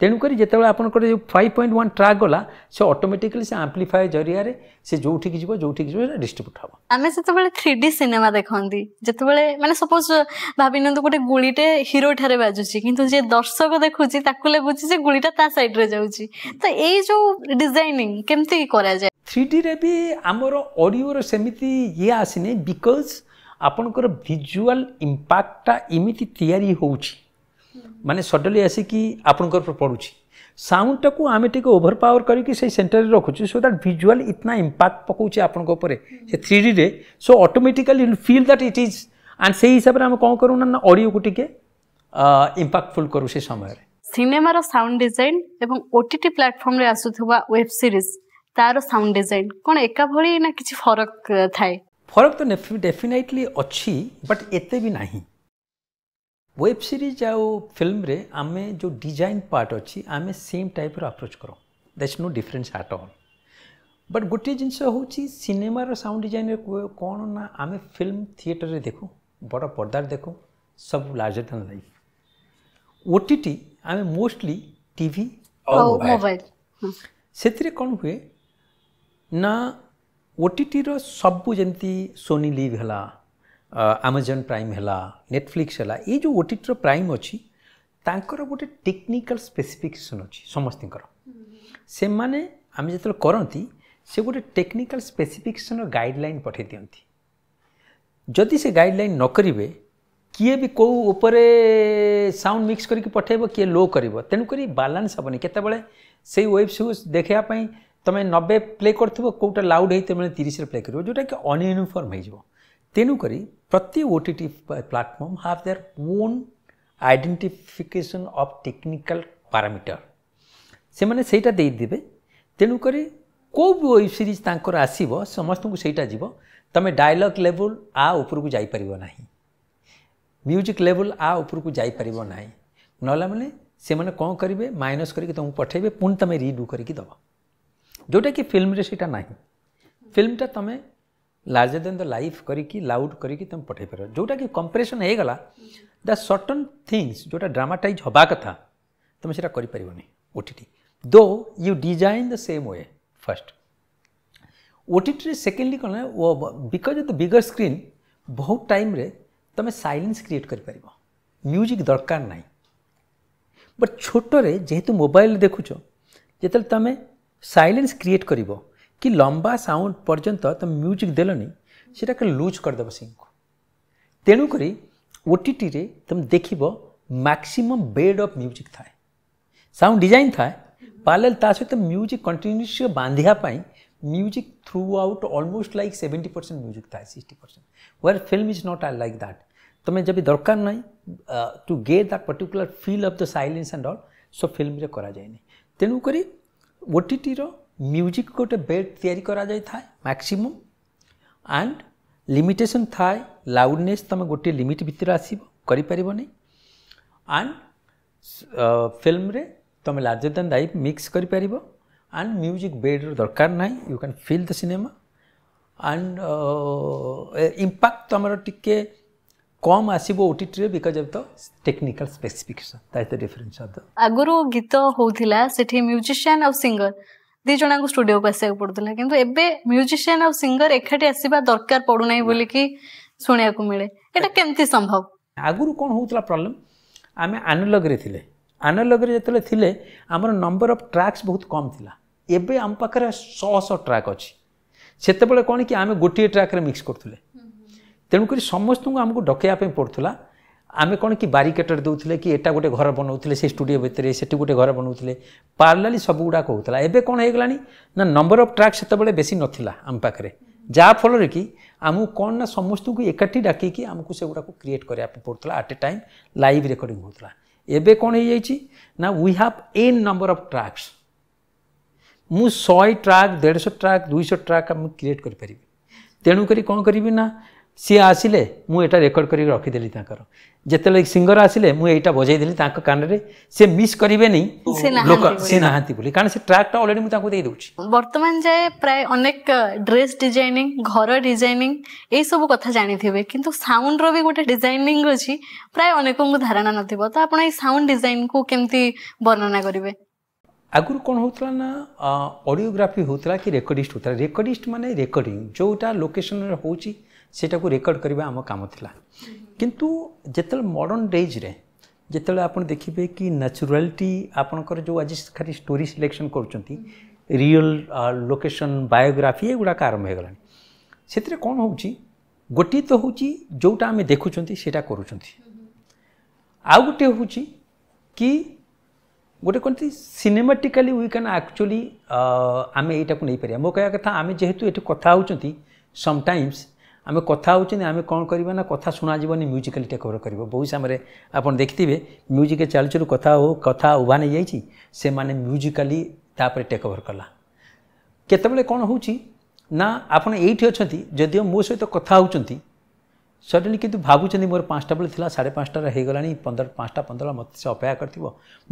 তেণুকরি যেতবে আপনার যে ফাইভ পয়েন্ট ওয়ান ট্রাক গলা সে অটোমেটিকালি সে আম্প্লিফায়ার জরিয়ারে সে যেউঠি যাব যেউঠি যাব ডিস্ট্রিব্যুট হব আমি যেতবে থ্রি ডি সিনেমা দেখতে যেতবে মানে সপোজ ভাবি নিতু গোটে গুড়িটে হিরো ঠারে বাজুছি কিন্তু যে দর্শক দেখুছি তাকে লাগুছি যে গুড়িটা তা সাইডরে যাচ্ছি তো এই যে ডিজাইনিং কেমতি করা যায় থ্রি ডিরে বি আমার অডিওর সেমিতি ইয়ে আসিনি বিকজ আপনার ভিজুয়াল ইম্পাক্টটা এমিতি তৈরি হচ্ছে ମାନେ ସଡନଲି ଆସିକି ଆପଣଙ୍କ ଉପରେ ପଡ଼ୁଛି ସାଉଣ୍ଡଟାକୁ ଆମେ ଟିକେ ଓଭର ପାୱାର କରିକି ସେଇ ସେଣ୍ଟରରେ ରଖୁଛୁ ସୋ ଦ୍ୟାଟ୍ ଭିଜୁଆଲ୍ ଇतना ଇମ୍ପାକ୍ଟ ପକାଉଛି ଆପଣଙ୍କ ଉପରେ ସେ ଥ୍ରୀ ଡିରେ so automatically you feel that it is and ସେଇ ହିସାବରେ ଆମେ କ'ଣ କରୁ ନା ଅଡ଼ିଓକୁ ଟିକେ ଇମ୍ପାକ୍ଟଫୁଲ୍ କରୁ ସେ ସମୟରେ ସିନେମାର ସାଉଣ୍ଡ ଡିଜାଇନ୍ ଏବଂ ଓଟିଟି ପ୍ଲାଟଫର୍ମରେ ଆସୁଥିବା ୱେବ୍ ସିରିଜ୍ ତାର ସାଉଣ୍ଡ ଡିଜାଇନ୍ କ'ଣ ଏକା ଭଳି ନା କିଛି ଫରକ ଥାଏ ଫରକ ତ ଡେଫିନାଇଟଲି ଅଛି ବଟ୍ ଏତେ ବି ନାହିଁ वेब सीरीज आउ फिल्म रे आमे जो डिजाइन पार्ट अच्छी आम सेम टाइप रो approach that's no difference at all but गोटे जिनस हूँ सिनेमार साउंड डिजाइन कौन ना आम फिल्म थिएटर में देखू बड़ पर्दार देख सब लार्जर दैन लाइफ ओ आम मोस्टली टी मोबाइल से कौन हुए ना ओटीटी टी सब जमी सोनी लिव है ଆମାଜନ୍ ପ୍ରାଇମ୍ ହେଲା ନେଟଫ୍ଲିକ୍ସ ହେଲା ଏଇ ଯେଉଁ ଓଟିଟିର ପ୍ରାଇମ୍ ଅଛି ତାଙ୍କର ଗୋଟେ ଟେକ୍ନିକାଲ୍ ସ୍ପେସିଫିକେସନ୍ ଅଛି ସମସ୍ତଙ୍କର ସେମାନେ ଆମେ ଯେତେବେଳେ କରନ୍ତି ସେ ଗୋଟେ ଟେକ୍ନିକାଲ୍ ସ୍ପେସିଫିକେସନ୍ର ଗାଇଡ଼ଲାଇନ୍ ପଠାଇ ଦିଅନ୍ତି ଯଦି ସେ ଗାଇଡ଼ଲାଇନ୍ ନ କରିବେ କିଏ ବି କେଉଁ ଉପରେ ସାଉଣ୍ଡ ମିକ୍ସ କରିକି ପଠାଇବ କିଏ ଲୋ କରିବ ତେଣୁକରି ବାଲାନ୍ସ ହେବନି କେତେବେଳେ ସେଇ ୱେବ୍ ସିରିଜ୍ ଦେଖିବା ପାଇଁ ତୁମେ ନବେ ପ୍ଲେ କରିଥିବ କେଉଁଟା ଲାଉଡ଼୍ ହେଇଥିବ ମାନେ ତିରିଶରେ ପ୍ଲେ କରିବ ଯେଉଁଟାକି ଅନୟୁନିଫର୍ମ ହେଇଯିବ ତେଣୁକରି Prati OTT platform have their own identification of technical parameter. ସେମାନେ ସେଇଟା ଦେଇଦେବେ ତେଣୁକରି କେଉଁ ୱେବ୍ ସିରିଜ୍ ତାଙ୍କର ଆସିବ ସମସ୍ତଙ୍କୁ ସେଇଟା ଯିବ ତୁମେ ଡାଇଲଗ୍ ଲେବୁଲ୍ ଆ ଉପରକୁ ଯାଇପାରିବ ନାହିଁ ମ୍ୟୁଜିକ୍ ଲେବୁଲ୍ ଆ ଉପରକୁ ଯାଇପାରିବ ନାହିଁ ନହେଲା ମାନେ ସେମାନେ କ'ଣ କରିବେ ମାଇନସ୍ କରିକି ତୁମକୁ ପଠାଇବେ ପୁଣି ତୁମେ ରିଡୁ କରିକି ଦେବ ଯେଉଁଟାକି ଫିଲ୍ମରେ ସେଇଟା ନାହିଁ ଫିଲ୍ମଟା ତୁମେ लार्जर देन द लाइफ करके लाउड करके तुम पठे पार जोटा कि कंप्रेसन हो गला द सटन थिंग्स जोटा ड्रामाटाइज हवा कथा तुम से ओटीटी दो you design the same way first OTT secondly कौन because of the bigger screen बहुत टाइम रे तुम साइलेंस क्रिएट कर पार म्यूजिक दरकार ना बट छोटे जेहेतु मोबाइल देखु जिते तुम साइलेंस क्रिएट कर कि लंबा साउंड पर्यंत त म्यूजिक देल सेटा लुज करदे सी को तेणुक ओटीटी तुम देख मैक्सिमम बेड ऑफ म्यूजिक थाए साउंड डिजाइन थाए पार्लर ता सहित म्यूजिक कंटिन्यूस बांधापी music throughout almost like seventy percent music थाए sixty percent where film is not I like that तुम्हें जब दरकार ना to get that particular feel of the silence and all so film करेणुक OTT music गोटे bed तैयारी करा जाए एंड लिमिटेशन थाए लाउडने तुम गोटे लिमिट भितर आस फिल्म रे तुम लार्जर दैन लाइफ मिक्स कर पार एंड म्यूजिक बेड ररकार ना you can feel the cinema and impact तुम टी कम आसो ओटी because of the technical specification difference of the आगु गीत हो म्यूजिशियान आउ सिंगर ଦି ଜଣଙ୍କୁ ଷ୍ଟୁଡିଓକୁ ଆସିବାକୁ ପଡୁଥିଲା କିନ୍ତୁ ଏବେ ମ୍ୟୁଜିସିଆନ ଆଉ ସିଙ୍ଗର ଏକାଠି ଆସିବା ଦରକାର ପଡୁନାହିଁ ବୋଲିକି ଶୁଣିବାକୁ ମିଳେ ଏଇଟା କେମିତି ସମ୍ଭବ ଆଗରୁ କ'ଣ ହେଉଥିଲା ପ୍ରୋବ୍ଲେମ୍ ଆମେ ଆନାଲଗ୍ରେ ଥିଲେ ଆନାଲଗ୍ରେ ଯେତେବେଳେ ଥିଲେ ଆମର ନମ୍ବର ଅଫ୍ ଟ୍ରାକ୍ସ ବହୁତ କମ୍ ଥିଲା ଏବେ ଆମ ପାଖରେ ଶହ ଶହ ଟ୍ରାକ୍ ଅଛି ସେତେବେଳେ କ'ଣ କି ଆମେ ଗୋଟିଏ ଟ୍ରାକ୍ରେ ମିକ୍ସ କରୁଥିଲେ ତେଣୁକରି ସମସ୍ତଙ୍କୁ ଆମକୁ ଡକେଇବା ପାଇଁ ପଡ଼ୁଥିଲା ଆମେ କ'ଣ କି ବାରିକେଟରେ ଦେଉଥିଲେ କି ଏଟା ଗୋଟେ ଘର ବନାଉଥିଲେ ସେ ଷ୍ଟୁଡ଼ିଓ ଭିତରେ ସେଠି ଗୋଟେ ଘର ବନାଉଥିଲେ ପାର୍ଲାଲି ସବୁଗୁଡ଼ାକ ହେଉଥିଲା ଏବେ କ'ଣ ହେଇଗଲାଣି ନା ନମ୍ବର ଅଫ୍ ଟ୍ରାକ୍ ସେତେବେଳେ ବେଶୀ ନଥିଲା ଆମ ପାଖରେ ଯାହାଫଳରେ କି ଆମକୁ କ'ଣ ନା ସମସ୍ତଙ୍କୁ ଏକାଠି ଡାକିକି ଆମକୁ ସେଗୁଡ଼ାକୁ କ୍ରିଏଟ୍ କରିବା ପାଇଁ ପଡ଼ୁଥିଲା at a time live recording ହେଉଥିଲା ଏବେ କ'ଣ ହେଇଯାଇଛି ନା we have n number of tracks ମୁଁ ଶହେ ଟ୍ରାକ୍ ଦେଢ଼ଶହ ଟ୍ରାକ୍ ଦୁଇଶହ ଟ୍ରାକ୍ ଆମେ କ୍ରିଏଟ୍ କରିପାରିବି ତେଣୁକରି କ'ଣ କରିବି ନା ସିଏ ଆସିଲେ ମୁଁ ଏଇଟା ରେକର୍ଡ଼ କରିକି ରଖିଦେଲି ତାଙ୍କର ଯେତେବେଳେ ସିଙ୍ଗର ଆସିଲେ ମୁଁ ଏଇଟା ବଜେଇଦେଲି ତାଙ୍କ କାନରେ ସେ ମିସ୍ କରିବେନି ଲୋକ ସେ ନାହାନ୍ତି ବୋଲି କାରଣ ସେ ଟ୍ରାକ୍ଟା ଅଲରେଡି ମୁଁ ତାଙ୍କୁ ଦେଇଦେଉଛି ବର୍ତ୍ତମାନ ଯାଏ ପ୍ରାୟ ଅନେକ ଡ୍ରେସ୍ ଡିଜାଇନିଂ ଘର ଡିଜାଇନିଂ ଏଇସବୁ କଥା ଜାଣିଥିବେ କିନ୍ତୁ ସାଉଣ୍ଡର ବି ଗୋଟେ ଡିଜାଇନିଂ ଅଛି ପ୍ରାୟ ଅନେକଙ୍କୁ ଧାରଣା ନଥିବ ତ ଆପଣ ଏଇ ସାଉଣ୍ଡ ଡିଜାଇନ୍କୁ କେମିତି ବର୍ଣ୍ଣନା କରିବେ ଆଗରୁ କ'ଣ ହେଉଥିଲା ନା ଅଡ଼ିଓଗ୍ରାଫି ହେଉଥିଲା କି ରେକର୍ଡିଷ୍ଟ ହେଉଥିଲା ରେକର୍ଡିଷ୍ଟ ମାନେ ରେକର୍ଡିଂ ଯେଉଁଟା ଲୋକେସନରେ ହେଉଛି तो सेटा को रेकर्ड करवा आम काम थी कितु मडर्ण डेज रे जिते आप देखिए कि न्याचुरालीटी आपणकर जो आज खाली स्टोरी सिलेक्शन कर रियल लोकेशन बायोग्राफी एगुड़ाक आरंभ होगला से कौन हो गोटे तो हूँ जोटा आम देखुं से आ गोटे हूँ कि गोटे कहते सिनेमाटिकाली वी कैन आकचुअली आम यू नहीं पार मो कह कथा आम जेहेतु ये कथ समटाइम्स ଆମେ କଥା ହେଉଛନ୍ତି ଆମେ କ'ଣ କରିବା ନା କଥା ଶୁଣାଯିବନି ମ୍ୟୁଜିକାଲି ଟେକ୍ ଓଭର୍ କରିବ ବହୁତ ସମୟରେ ଆପଣ ଦେଖିଥିବେ ମ୍ୟୁଜିକ୍ ଚାଲୁଚରୁ କଥା ହଉ କଥା ଉଭାନ ହେଇଯାଇଛି ସେମାନେ ମ୍ୟୁଜିକାଲି ତାପରେ ଟେକ୍ ଓଭର୍ କଲା କେତେବେଳେ କ'ଣ ହେଉଛି ନା ଆପଣ ଏଇଠି ଅଛନ୍ତି ଯଦିଓ ମୋ ସହିତ କଥା ହେଉଛନ୍ତି ସଡନ୍ଲି କିନ୍ତୁ ଭାବୁଛନ୍ତି ମୋର ପାଞ୍ଚଟା ବେଳେ ଥିଲା ସାଢ଼େ ପାଞ୍ଚଟାରେ ହେଇଗଲାଣି ପନ୍ଦର ପାଞ୍ଚଟା ପନ୍ଦର ମୋତେ ସେ ଅପେକ୍ଷା କରିଥିବ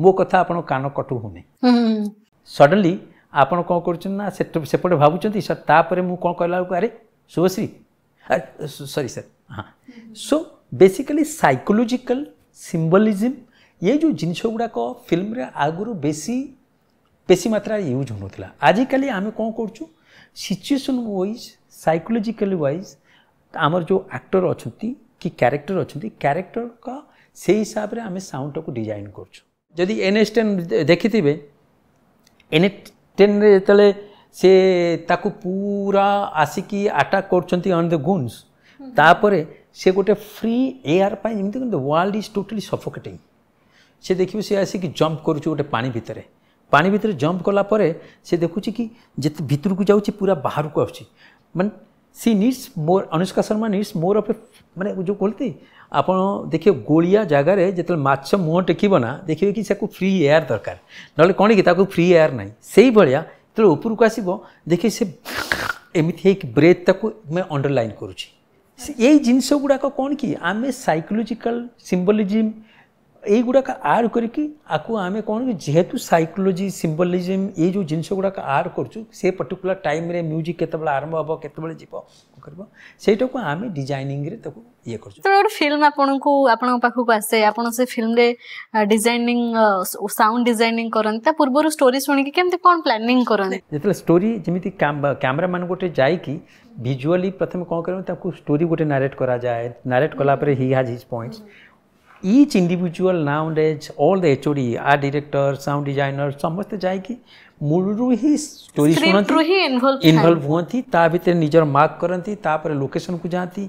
ମୋ କଥା ଆପଣ କାନ କଟୁ ହଉନି ସଡନ୍ଲି ଆପଣ କ'ଣ କରୁଛନ୍ତି ନା ସେପଟେ ଭାବୁଛନ୍ତି ସାର୍ ତାପରେ ମୁଁ କ'ଣ କହିଲା ବେଳକୁ ଆରେ ଶୁଭଶ୍ରୀ सॉरी सर हाँ सो बेसिकली सैकोलोजिकल सिंबलिज्म ये जो जिनस गुड़ाक फिल्म आगुरी बेसी बेसी मात्रा यूज होता आजिकल आम कौन कर सिचुएसन वाइज साइकोलोजिकल वाइज आमर जो एक्टर अच्छा कि क्यारेक्टर अच्छा क्यारेक्टर का से हिसाब से आम साउंड को डिजाइन करुँ एन एस टेन देखि एन एस टेन जो ସେ ତାକୁ ପୁରା ଆସିକି ଆଟାକ୍ କରୁଛନ୍ତି ଅନ୍ ଦ ଗୁନ୍ସ ତାପରେ ସେ ଗୋଟେ ଫ୍ରି ଏୟାର ପାଇଁ ଯେମିତି କିନ୍ତୁ ୱାର୍ଲଡ ଇଜ୍ ଟୋଟାଲି ସଫୋକେଟିଂ ସେ ଦେଖିବ ସେ ଆସିକି ଜମ୍ପ କରୁଛି ଗୋଟେ ପାଣି ଭିତରେ ପାଣି ଭିତରେ ଜମ୍ପ କଲା ପରେ ସେ ଦେଖୁଛି କି ଯେତେ ଭିତରକୁ ଯାଉଛି ପୁରା ବାହାରକୁ ଆସୁଛି ମାନେ she needs more Anushka Sharma needs more of ମାନେ ଯେଉଁ କୁହନ୍ତି ଆପଣ ଦେଖିବେ ଗୋଳିଆ ଜାଗାରେ ଯେତେବେଳେ ମାଛ ମୁହଁ ଟେକିବ ନା ଦେଖିବେ କି ସେକୁ ଫ୍ରି ଏୟାର ଦରକାର ନହେଲେ କ'ଣ କି ତାକୁ ଫ୍ରି ଏୟାର ନାହିଁ ସେଇଭଳିଆ जो ऊपर को आसब देखे से एमती ब्रेथ तक मैं अंडरलाइन करुँ ये जिनस गुड़ाक कौन कि आम सैकोलोजिकाल सिम्बोलीजिम युड़ाक आड करी आपको आम कौन जेहेतु सैकोलोजी सिम्बोलीजिम ये जो जिनस गुड़ाक आड करुँ से पर्टिकुला टाइम म्यूजिक केत आरंभ हम केत କରିବ ସେଇଟାକୁ ଆମେ ଡିଜାଇନିଂରେ ତାକୁ ଇଏ କରୁଛୁ ତ ଗୋଟେ ଫିଲ୍ମ ଆପଣଙ୍କୁ ଆପଣଙ୍କ ପାଖକୁ ଆସେ ଆପଣ ସେ ଫିଲ୍ମରେ ଡିଜାଇନିଂ ସାଉଣ୍ଡ ଡିଜାଇନିଂ କରନ୍ତି ତା ପୂର୍ବରୁ ଷ୍ଟୋରି ଶୁଣିକି କେମିତି କ'ଣ ପ୍ଲାନିଂ କରନ୍ତି ଯେତେବେଳେ ଷ୍ଟୋରି ଯେମିତି କ୍ୟାମେରାମାନ ଗୋଟେ ଯାଇକି ଭିଜୁଆଲି ପ୍ରଥମେ କ'ଣ କରିବ ତାକୁ ଷ୍ଟୋରି ଗୋଟେ ନାରେଟ୍ କରାଯାଏ ନାରେଟ୍ କଲା ପରେ he has his point each individual ନାଉଣ୍ଡେଜ୍ all the H O D art director sound designer ସମସ୍ତେ ଯାଇକି मूलू इनवल्व हूँ ताकि निजर मार्क करती लोकेशन को जाती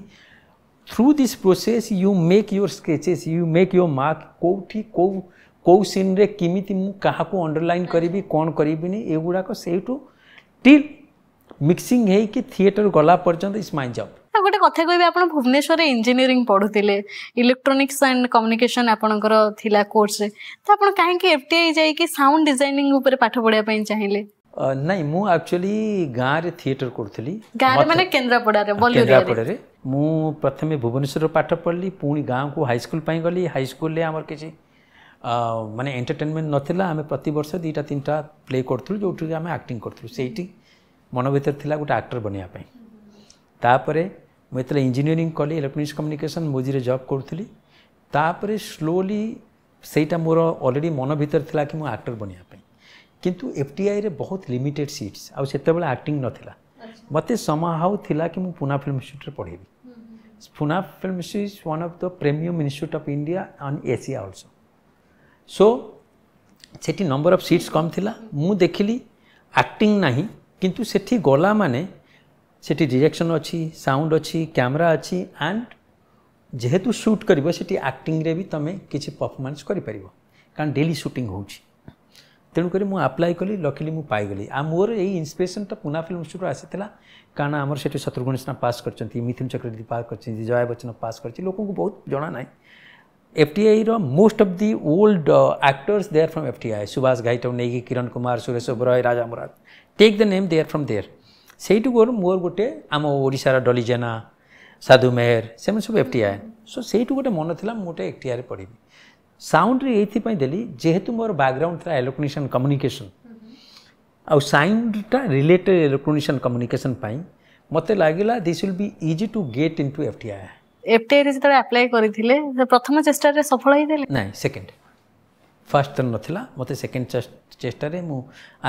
through this process you make your sketches you make your mark कौटी कौ कौ सीन रे किमी मुझे अंडरलाइन करी कौन करी एगुड़ाक से टिल मिक्सिंग है गला पर्यटन इज माइ जब ଆଉ ଗୋଟେ କଥା କହିବି ଆପଣ ଭୁବନେଶ୍ୱରରେ ଇଞ୍ଜିନିୟରିଂ ପଢ଼ୁଥିଲେ ଇଲେକ୍ଟ୍ରୋନିକ୍ସ ଆଣ୍ଡ କମ୍ୟୁନିକେସନ୍ ଆପଣଙ୍କର ଥିଲା କୋର୍ସରେ ତ ଆପଣ କାହିଁକି ଏଫ୍ ଟି ଆଇ ଯାଇକି ସାଉଣ୍ଡ ଡିଜାଇନିଂ ଉପରେ ପାଠ ପଢ଼ିବା ପାଇଁ ଚାହିଁଲେ ନାଇଁ ମୁଁ ଆକ୍ଚୁଆଲି ଗାଁରେ ଥିଏଟର କରୁଥିଲି ଗାଁରେ ମାନେ କେନ୍ଦ୍ରାପଡ଼ାରେ କେନ୍ଦ୍ରାପଡ଼ାରେ ମୁଁ ପ୍ରଥମେ ଭୁବନେଶ୍ୱରରୁ ପାଠ ପଢ଼ିଲି ପୁଣି ଗାଁକୁ ହାଇସ୍କୁଲ ପାଇଁ ଗଲି ହାଇସ୍କୁଲରେ ଆମର କିଛି ମାନେ ଏଣ୍ଟରଟେନମେଣ୍ଟ ନଥିଲା ଆମେ ପ୍ରତିବର୍ଷ ଦୁଇଟା ତିନିଟା ପ୍ଲେ କରୁଥିଲୁ ଯେଉଁଠିକି ଆମେ ଆକ୍ଟିଂ କରୁଥିଲୁ ସେଇଠି ମନ ଭିତରେ ଥିଲା ଗୋଟେ ଆକ୍ଟର ବନିବା ପାଇଁ ତାପରେ मुझे इंजीनियरिंग कली इलेक्ट्रोनिक्स कम्युनिकेशन मोजी जब करी तापर स्लोली से मोर अलरेडी मन भितर थी कि मुझे आक्टर बनवाई कितु एफ टी आई बहुत लिमिटेड सीट्स आते आक्टिंग नाला मत समाला कि मुझे पुना फिल्म इन्यूट्रे पढ़ेबी Pune film institute one of the premium institute of India and Asia also so से नंबर अफ सीट्स कम थी हम्म। मुझे देख ली आक्टिंग ना कि गला मैंने সেটি ডিরেকশন অছি সাউন্ড অছি ক্যামেরা অছি আন্ড যেহেতু সুট করিব সেটি আক্টিংরে বি তুমি কিছু পরফরমান্স করিপারিব কারণ ডেলি শুটিং হচ্ছে তেণুকরি মু আপ্লাই কলি লকিলি মু পাইগলি আর মোর এই ইন্সপিরেসনটা পুনা ফিল্ম ইনস্টিট্যুট আসিলা কারণ আমার সেটি শত্রুঘ্ন সিনহা পাস করছেন মিথুন চক্রবর্তী পাস করছেন জয়া বচ্চন পাস করছে লোক বহুত জনা নাই এফটিআইর most of the old actors they are from FTI Subhash ঘাইটাও নেইকি Kiran Kumar Suresh Oberoi Raja Murad take the name they are from there ସେଇଠୁକୁ ମୋର ଗୋଟେ ଆମ ଓଡ଼ିଶାର ଡଲିଜେନା ସାଧୁ ମେହେର ସେମାନେ ସବୁ ଏଫ୍ ଟି ଆଇ ସୋ ସେଇଠୁ ଗୋଟେ ମନ ଥିଲା ମୁଁ ଗୋଟେ ଏଫ୍ ପଢ଼ିବି ସାଉଣ୍ଡରେ ଏଇଥିପାଇଁ ଦେଲି ଯେହେତୁ ମୋର ବ୍ୟାକ୍ଗ୍ରାଉଣ୍ଡ ଥିଲା ଇଲେକ୍ଟ୍ରୋନିକ୍ସନ୍ କମ୍ୟୁନିକେସନ୍ ଆଉ ସାଉଣ୍ଡଟା ରିଲେଟେଡ୍ ଇଲେକ୍ଟ୍ରୋନିକ୍ସନ୍ କମ୍ୟୁନିକେସନ୍ ପାଇଁ ମୋତେ ଲାଗିଲା this will be easy to get into F T I F T ଆଇରେ ଯେତେବେଳେ ଆପ୍ଲାଏ କରିଥିଲେ ପ୍ରଥମ ଚେଷ୍ଟାରେ ସଫଳ ହେଇଥିଲେ ନାଇଁ ସେକେଣ୍ଡ ଫାର୍ଷ୍ଟ ତ ନଥିଲା ମୋତେ ସେକେଣ୍ଡ ଚେଷ୍ଟ ଚେଷ୍ଟାରେ ମୁଁ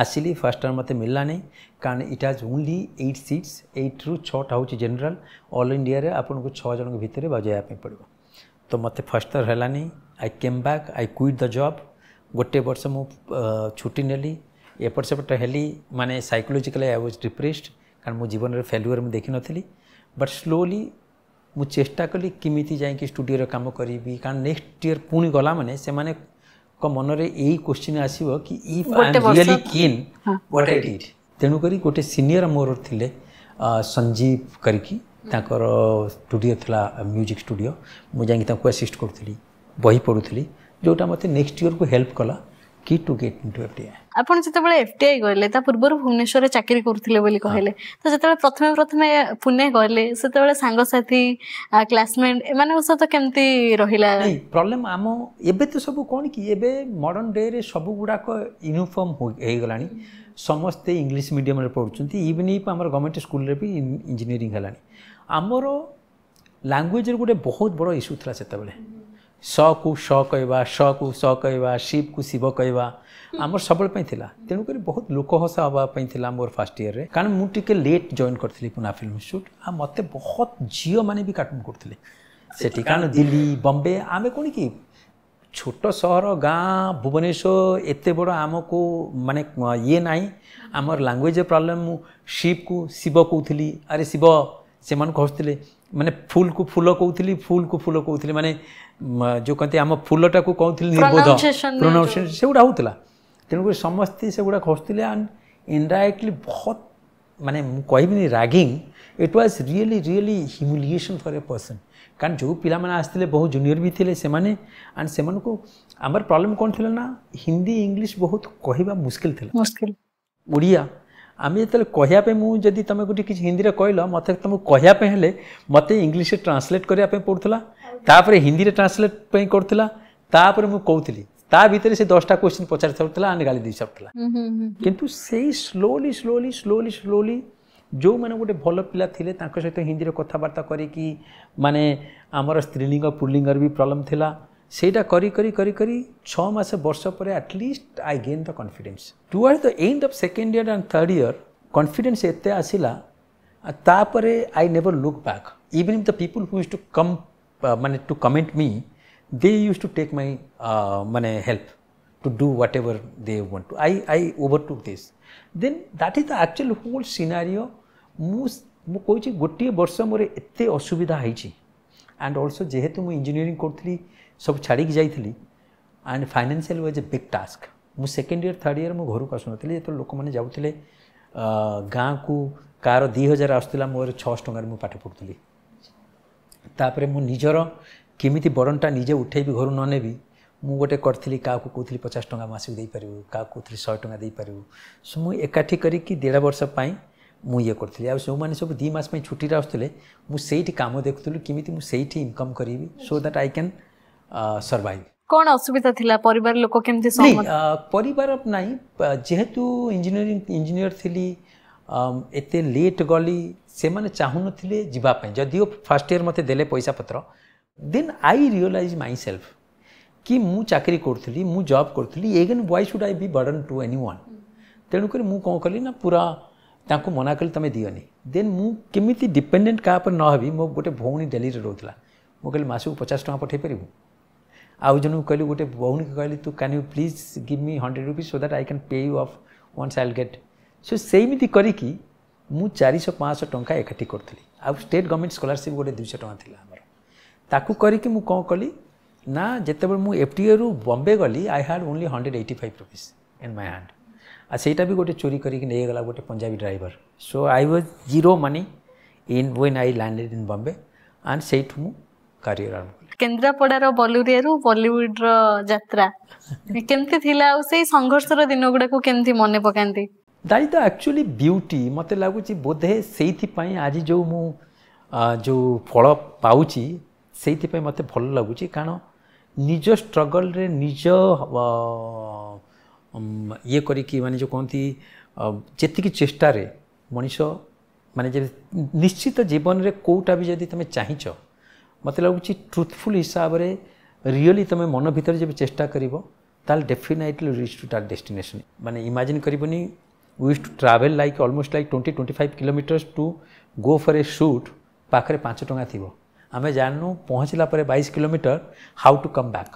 ଆସିଲି ଫାର୍ଷ୍ଟ ଟାଇମ୍ ମୋତେ ମିଳିଲାନି କାରଣ it has only eight seats ଏଇଟ୍ରୁ ଛଅଟା ହେଉଛି ଜେନେରାଲ୍ ଅଲ୍ ଇଣ୍ଡିଆରେ ଆପଣଙ୍କୁ ଛଅ ଜଣଙ୍କ ଭିତରେ ବଜାଇବା ପାଇଁ ପଡ଼ିବ ତ ମୋତେ ଫାର୍ଷ୍ଟ ଥର ହେଲାନି I came back I quit the job ଗୋଟେ ବର୍ଷ ମୁଁ ଛୁଟି ନେଲି ଏପଟ ସେପଟ ହେଲି ମାନେ ସାଇକୋଲୋଜିକାଲି ଆଇ ୱାଜ୍ ଡିପ୍ରେସ୍ଡ କାରଣ ମୋ ଜୀବନରେ ଫେଲୁଅର୍ ମୁଁ ଦେଖିନଥିଲି ବଟ୍ ସ୍ଲୋଲି ମୁଁ ଚେଷ୍ଟା କଲି କେମିତି ଯାଇକି ଷ୍ଟୁଡ଼ିଓରେ କାମ କରିବି କାରଣ ନେକ୍ସଟ ଇୟର୍ ପୁଣି ଗଲା ମାନେ ସେମାନେ ମନରେ ଏଇ କୋଶ୍ଚିନ୍ ଆସିବ କି if I am really keen what I did ତେଣୁକରି ଗୋଟେ ସିନିୟର୍ ମୋର ଥିଲେ ସଞ୍ଜୀବ କରିକି ତାଙ୍କର ଷ୍ଟୁଡ଼ିଓ ଥିଲା ମ୍ୟୁଜିକ୍ ଷ୍ଟୁଡ଼ିଓ ମୁଁ ଯାଇକି ତାଙ୍କୁ ଆସିଷ୍ଟ କରୁଥିଲି ବହି ପଢ଼ୁଥିଲି ଯେଉଁଟା ମୋତେ ନେକ୍ସଟ ଇୟର୍କୁ ହେଲ୍ପ କଲା key to get into FTI. ଆପଣ ଯେତେବେଳେ FTI ଗଲେ ତା ପୂର୍ବରୁ ଭୁବନେଶ୍ୱରରେ ଚାକିରି କରୁଥିଲେ ବୋଲି କହିଲେ ତ ଯେତେବେଳେ ପ୍ରଥମେ ପ୍ରଥମେ ପୁନେ ଗଲେ ସେତେବେଳେ ସାଙ୍ଗସାଥି କ୍ଲାସମେଟ୍ ଏମାନଙ୍କ ସହିତ କେମିତି ରହିଲା ପ୍ରୋବ୍ଲେମ୍ ଆମ ଏବେ ତ ସବୁ କ'ଣ କି ଏବେ ମଡ଼ର୍ଣ୍ଣ ଡେରେ ସବୁ ଗୁଡ଼ାକ ୟୁନିଫର୍ମ ହେଇଗଲାଣି ସମସ୍ତେ ଇଂଲିଶ ମିଡ଼ିୟମରେ ପଢ଼ୁଛନ୍ତି ଇଭିନ୍ ଆମର ଗଭର୍ଣ୍ଣମେଣ୍ଟ ସ୍କୁଲରେ ବି ଇଞ୍ଜିନିୟରିଂ ହେଲାଣି ଆମର ଲାଙ୍ଗୁଏଜର ଗୋଟେ ବହୁତ ବଡ଼ ଇସ୍ୟୁ ଥିଲା ସେତେବେଳେ ସକୁ ସ କହିବା ସକୁ ସ କହିବା ଶିବକୁ ଶିବ କହିବା ଆମର ସବୁବେଳେ ପାଇଁ ଥିଲା ତେଣୁକରି ବହୁତ ଲୋକହସା ହେବା ପାଇଁ ଥିଲା ମୋର ଫାର୍ଷ୍ଟ ଇୟର୍ରେ କାରଣ ମୁଁ ଟିକେ ଲେଟ୍ ଜଏନ୍ କରିଥିଲି ପୁନା ଫିଲ୍ମ ସୁଟ୍ ଆଉ ମୋତେ ବହୁତ ଝିଅମାନେ ବି କାଟୁନ୍ କରୁଥିଲେ ସେଠି କାରଣ ଦିଲ୍ଲୀ ବମ୍ବେ ଆମେ କ'ଣ କି ଛୋଟ ସହର ଗାଁ ଭୁବନେଶ୍ୱର ଏତେ ବଡ଼ ଆମକୁ ମାନେ ଇଏ ନାହିଁ ଆମର ଲାଙ୍ଗୁଏଜ୍ ପ୍ରୋବ୍ଲେମ୍ ମୁଁ ଶିବକୁ ଶିବ କହୁଥିଲି ଆରେ ଶିବ ସେମାନଙ୍କୁ ହସୁଥିଲେ ମାନେ ଫୁଲକୁ ଫୁଲ କହୁଥିଲି ଫୁଲକୁ ଫୁଲ କହୁଥିଲି ମାନେ ଯେଉଁ କହନ୍ତି ଆମ ଫୁଲଟାକୁ କହୁଥିଲି ନିର୍ବୋଧ ପ୍ରୋନାଉନ୍ସିଏସନ୍ ସେଗୁଡ଼ା ହେଉଥିଲା ତେଣୁକରି ସମସ୍ତେ ସେଗୁଡ଼ା ଖସୁଥିଲେ ଆଣ୍ଡ ଇନ୍ଡାଇରେକ୍ଟଲି ବହୁତ ମାନେ ମୁଁ କହିବିନି ragging it was really really humiliation for a person କାରଣ ଯେଉଁ ପିଲାମାନେ ଆସିଥିଲେ ବହୁ ଜୁନିୟର ବି ଥିଲେ ସେମାନେ ଆଣ୍ଡ ସେମାନଙ୍କୁ ଆମର ପ୍ରୋବ୍ଲେମ୍ କ'ଣ ଥିଲା ନା ହିନ୍ଦୀ ଇଂଲିଶ ବହୁତ କହିବା ମୁସ୍କିଲ ଥିଲା ମୁସ୍କିଲ ଓଡ଼ିଆ आम जो कहवाई मुझे तुम गोटे किसी हिंदी में कहल मत तुमको कहवाई मत इंग्लीश ट्रांसलेट करने पड़ा तापर हिंदी में ट्रांसलेट करूला तापर मुझे कहती ता भितर से दसटा क्वेश्चन पचार सारूला आने गाली दे सारूला किंतु से स्लोली स्लोली स्लोली स्लोली जो मैंने गोटे भल पिला थे सहित हिंदी कथबार्ता करके माने आमर स्त्रीलिंग पुल्लिंगर भी प्रोब्लम थिला সেইটা করি করি করি করি ছ মাসে বর্ষ পরে at least I gain the confidence toward the end of second year and third year confidence এতে আসিলা তাপরে I never look back even if the people who is to come মানে to comment me they use to take my মানে help to do whatever they want to. I, I overtook this. Then that is the actual whole scenario. ମୁଁ ମୁଁ କହୁଛି ଗୋଟିଏ ବର୍ଷ ମୋର ଏତେ ଅସୁବିଧା ହେଇଛି ଆଣ୍ଡ ଅଲସୋ ଯେହେତୁ ମୁଁ ଇଞ୍ଜିନିୟରିଂ କରୁଥିଲି ସବୁ ଛାଡ଼ିକି ଯାଇଥିଲି and financial was a big task ମୁଁ ସେକେଣ୍ଡ ଇୟର୍ ଥାର୍ଡ଼ ଇୟର୍ ମୁଁ ଘରକୁ ଆସୁନଥିଲି ଯେତେବେଳେ ଲୋକମାନେ ଯାଉଥିଲେ ଗାଁକୁ କାହାର ଦୁଇ ହଜାର ଆସୁଥିଲା ମୋର ଛଅଶହ ଟଙ୍କାରେ ମୁଁ ପାଠ ପଢ଼ୁଥିଲି ତାପରେ ମୁଁ ନିଜର କେମିତି ବରଣଟା ନିଜେ ଉଠେଇବି ଘରୁ ନ ନେବି ମୁଁ ଗୋଟେ କରିଥିଲି କାହାକୁ କହୁଥିଲି ପଚାଶ ଟଙ୍କା ମାସକୁ ଦେଇପାରିବୁ କାହାକୁ କହୁଥିଲି ଶହେ ଟଙ୍କା ଦେଇପାରିବୁ ସୋ ମୁଁ ଏକାଠି କରିକି ଦେଢ଼ ବର୍ଷ ପାଇଁ ମୁଁ ଇଏ କରିଥିଲି ଆଉ ଯେଉଁମାନେ ସବୁ ଦୁଇ ମାସ ପାଇଁ ଛୁଟିରେ ଆସୁଥିଲେ ମୁଁ ସେଇଠି କାମ ଦେଖୁଥିଲି କେମିତି ମୁଁ ସେଇଠି ଇନକମ୍ କରିବି so that I can survive कौन असुविधा थिला परिवार लोक केमती सहमत नहीं आ, परिवार नाही जेहेतु इंजीनियरिंग इंजीनियर थी एत लेट गली से माने चाहु नथिले जीवा पय जदीओ फर्स्ट ईयर मते देले पैसा पत्र then I realise myself कि मु चाकरी करथली मु जॉब करथली again why should I be burden to anyone तेणु करे मु कोन कली ना पूरा ताकू मना कली तमे दियोनी देन मु केमिति डिपेंडेंट का पर न हबी मो गोटे भौणी दिल्ली रे रहौतला मो कहली मासु 50 टका पठे परिबू आउ जन कह गोटे भौणी की कहली तू can you please give me hundred rupees so that I can pay you off once I get so सेमती करी मुझ चार पाँच टाँह एकाठी करी आउ स्टेट गवर्नमेंट स्कलारसीप गोटे दुई टाँग थी आमर ताकू करी मुझ कौन कली ना जिते बफ्टए रु बम्बे गली I had only hundred eighty five rupees in my hand आ सहीटा भी गोटे चोरी करेगला गोटे Punjabi driver so I was zero money in when I landed in Bombay and सही मुझ कारियर आरम्भ केन्द्रापडार बलिया बलिउड र जार्ष रिगुडा केही त आक्चुअली ब्युटी मते लाग बोधे सही आज म जो फलिसपी मत भन्नु लागु कारण निज स्ट्रगल इएर म जतिक चेष्टा मनिष मेरो निश्चित जीवन केहीछ ମୋତେ ଲାଗୁଛି ଟ୍ରୁଥଫୁଲ୍ ହିସାବରେ ରିଅଲି ତୁମେ ମନ ଭିତରେ ଯେବେ ଚେଷ୍ଟା କରିବ ତାହେଲେ ଡେଫିନାଇଟଲି ରିଚ୍ ଟୁ ତାର ଡେଷ୍ଟିନେସନ୍ ମାନେ ଇମାଜିନ୍ କରିବନି wish to travel like almost like twenty twenty five kilometres to go for a shoot ପାଖରେ ପାଞ୍ଚ ଟଙ୍କା ଥିବ ଆମେ ଜାଣିନୁ ପହଞ୍ଚିଲା ପରେ ବାଇଶ kilometre how to come back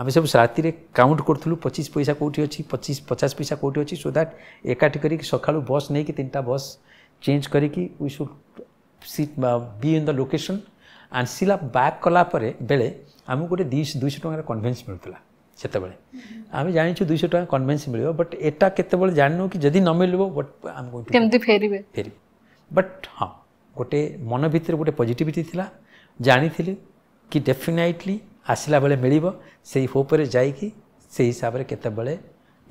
ଆମେ ସବୁ ରାତିରେ କାଉଣ୍ଟ କରୁଥିଲୁ ପଚିଶ ପଇସା କେଉଁଠି ଅଛି ପଚିଶ ପଚାଶ ପଇସା କେଉଁଠି ଅଛି ସୋ ଦ୍ୟାଟ୍ ଏକାଠି କରିକି ସକାଳୁ ବସ୍ ନେଇକି ତିନିଟା ବସ୍ ଚେଞ୍ଜ କରିକି ୱି ସୁଡ଼୍ ସି ବି ଇନ୍ ଦ ଲୋକେସନ୍ ଆନ୍ସିଲା ବ୍ୟାକ୍ କଲା ପରେ ବେଳେ ଆମକୁ ଗୋଟେ ଦୁଇ ଦୁଇଶହ ଟଙ୍କାର କନଭେନ୍ସ ମିଳୁଥିଲା ସେତେବେଳେ ଆମେ ଜାଣିଛୁ ଦୁଇଶହ ଟଙ୍କା କନଭେନ୍ସ ମିଳିବ ବଟ୍ ଏଟା କେତେବେଳେ ଜାଣିନୁ କି ଯଦି ନ ମିଳିବ ବଟ୍ ଆମକୁ କେମିତି ଫେରିବେ ଫେରିବେ ବଟ୍ ହଁ ଗୋଟେ ମନ ଭିତରେ ଗୋଟେ ପଜିଟିଭିଟି ଥିଲା ଜାଣିଥିଲି କି ଡେଫିନାଇଟଲି ଆସିଲା ବେଳେ ମିଳିବ ସେଇ ହୋପ୍ରେ ଯାଇକି ସେଇ ହିସାବରେ କେତେବେଳେ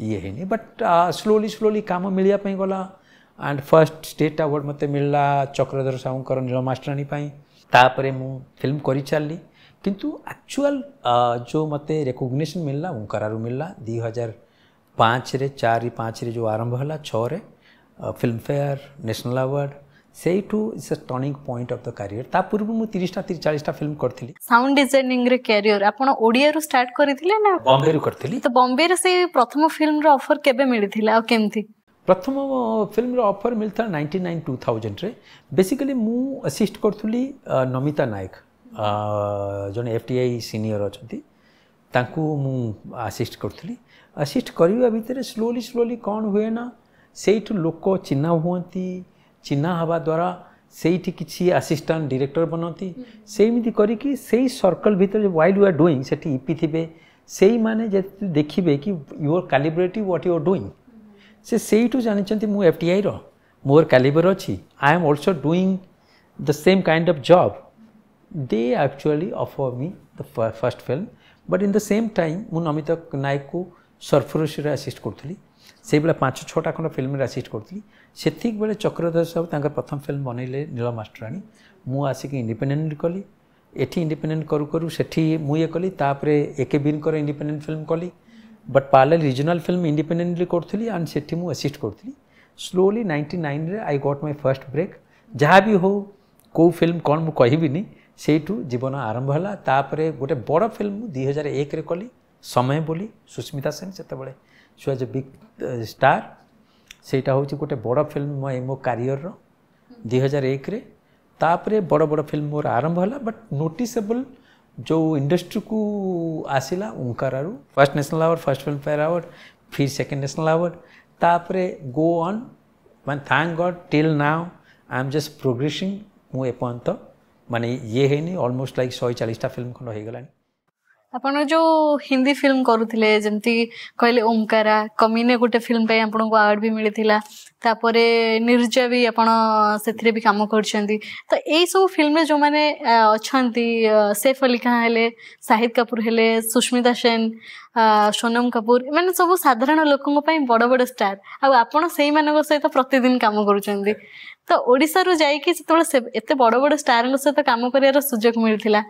ଇଏ ହେଇନି ବଟ୍ ସ୍ଲୋଲି ସ୍ଲୋଲି କାମ ମିଳିବା ପାଇଁ ଗଲା ଆଣ୍ଡ ଫାର୍ଷ୍ଟ ଷ୍ଟେଟ୍ ଆୱାର୍ଡ଼ ମୋତେ ମିଳିଲା ଚକ୍ରଧର ସାହୁଙ୍କର ନୀଳ ମାଷ୍ଟରାଣୀ ପାଇଁ ତାପରେ ମୁଁ ଫିଲ୍ମ କରିଚାଲିଲି କିନ୍ତୁ ଆକ୍ଚୁଆଲ୍ ଯେଉଁ ମୋତେ ରେକଗ୍ନେସନ୍ ମିଳିଲା ଓଙ୍କାରାରୁ ମିଳିଲା ଦୁଇ ହଜାର ପାଞ୍ଚରେ ଚାରି ପାଞ୍ଚରେ ଯେଉଁ ଆରମ୍ଭ ହେଲା ଛଅରେ ଫିଲ୍ମଫେୟାର ନ୍ୟାସନାଲ୍ ଆୱାର୍ଡ଼ ସେଇଠୁ it's a turning point of the career ତା ପୂର୍ବରୁ ମୁଁ ତିରିଶଟା ଚାଳିଶଟା ଫିଲ୍ମ କରିଥିଲି ସାଉଣ୍ଡ ଡିଜାଇନିଂରେ କ୍ୟାରିୟର ଆପଣ ଓଡ଼ିଆରୁ ଷ୍ଟାର୍ଟ କରିଥିଲେ ନା ବମ୍ବେରୁ କରିଥିଲି ତ ବମ୍ବେରେ ସେଇ ପ୍ରଥମ ଫିଲ୍ମର ଅଫର କେବେ ମିଳିଥିଲା ଆଉ କେମିତି प्रथम फिल्म रफर मिलता है नाइंटी नाइन टू थाउजेंड रे बेसिकली मुसीस्ट करी नमिता नायक जन एफ टी आई सिनियर अच्छा मुसीस्ट करी आसीस्ट करवा भितर स्लोली स्लोली कौन हुए ना से लोक चिन्ह हमें चिन्ह हवा द्वारा से किसी आसीस्टाट डिरेक्टर बनती सेमती करी सर्कल भितर व्वल्ड युआर डुईंग से इपी थे से देखिए कि your collaborative what you're doing ସେ ସେଇଠୁ ଜାଣିଛନ୍ତି ମୁଁ ଏଫ୍ ଟି ଆଇର ମୋର କ୍ୟାଲିବର ଅଛି I am also doing the same kind of job they actually offer me the first film but in the same time ମୁଁ ନମିତା ନାୟକକୁ ସର୍ଫରୋସିରେ ଆସିଷ୍ଟ କରୁଥିଲି ସେଇବେଳେ ପାଞ୍ଚ ଛଅଟା ଖଣ୍ଡ ଫିଲ୍ମରେ ଆସିଷ୍ଟ କରୁଥିଲି ସେତିକିବେଳେ ଚକ୍ରଧର ସାହୁ ତାଙ୍କର ପ୍ରଥମ ଫିଲ୍ମ ବନେଇଲେ ନୀଳ ମାଷ୍ଟରାଣୀ ମୁଁ ଆସିକି ଇଣ୍ଡିପେଣ୍ଡେଣ୍ଟ କଲି ଏଠି ଇଣ୍ଡିପେଣ୍ଡେଣ୍ଟ କରୁ କରୁ ସେଠି ମୁଁ ଇଏ କଲି ତାପରେ ଏ କେ ବିନଙ୍କର ଇଣ୍ଡିପେଣ୍ଡେଣ୍ଟ ଫିଲ୍ମ କଲି बट पार्ल रिजनाल फिल्म इंडिपेंडेंटली करी एंड से असीस्ट करी स्लोली नाइंटी नाइन में आई गट माइ फर्स्ट ब्रेक जहाँ भी हो को फिल्म कौन मुझे से जीवन आरंभ है गोटे बड़ फिल्म दुई हजार एक कली समय बोली सुस्मिता सेन से सुज बिग स्टार से गोटे बड़ फिल्म मो कारिययर दुई हजार एक बड़ बड़ फिल्म मोर आरंभ है बट नोटिसेबल जो इंडस्ट्री को आसला ओंकार first national award first Filmfare award फिर सेकेंड न्यासनाल आवार्ड तापर गो अन् मैं thank God till now I am just progressing मुझे एपर्त ये है अलमोस्ट लाइक शहे चालीसटा फिल्म खंड हो गलानी ଆପଣ ଯୋଉ ହିନ୍ଦୀ ଫିଲ୍ମ କରୁଥିଲେ ଯେମିତି କହିଲେ ଓମକାରା କମିନେ ଗୋଟେ ଫିଲ୍ମ ପାଇଁ ଆପଣଙ୍କୁ ଆୱାର୍ଡ ବି ମିଳିଥିଲା ତାପରେ ନିର୍ଜା ବି ଆପଣ ସେଥିରେ ବି କାମ କରିଛନ୍ତି ତ ଏଇସବୁ ଫିଲ୍ମରେ ଯୋଉମାନେ ଅଛନ୍ତି ସେଫ୍ ଅଲ୍ଲୀ ଖାଁ ହେଲେ ସାହିଦ କାପୁର ହେଲେ ସୁସ୍ମିତା ସେନ୍ ସୋନମ କାପୁର ଏମାନେ ସବୁ ସାଧାରଣ ଲୋକଙ୍କ ପାଇଁ ବଡ଼ ବଡ଼ ଷ୍ଟାର୍ ଆଉ ଆପଣ ସେଇମାନଙ୍କ ସହିତ ପ୍ରତିଦିନ କାମ କରୁଛନ୍ତି ତ ଓଡ଼ିଶାରୁ ଯାଇକି ସେତେବେଳେ ଏତେ ବଡ଼ ବଡ଼ ଷ୍ଟାରଙ୍କ ସହିତ କାମ କରିବାର ସୁଯୋଗ ମିଳିଥିଲା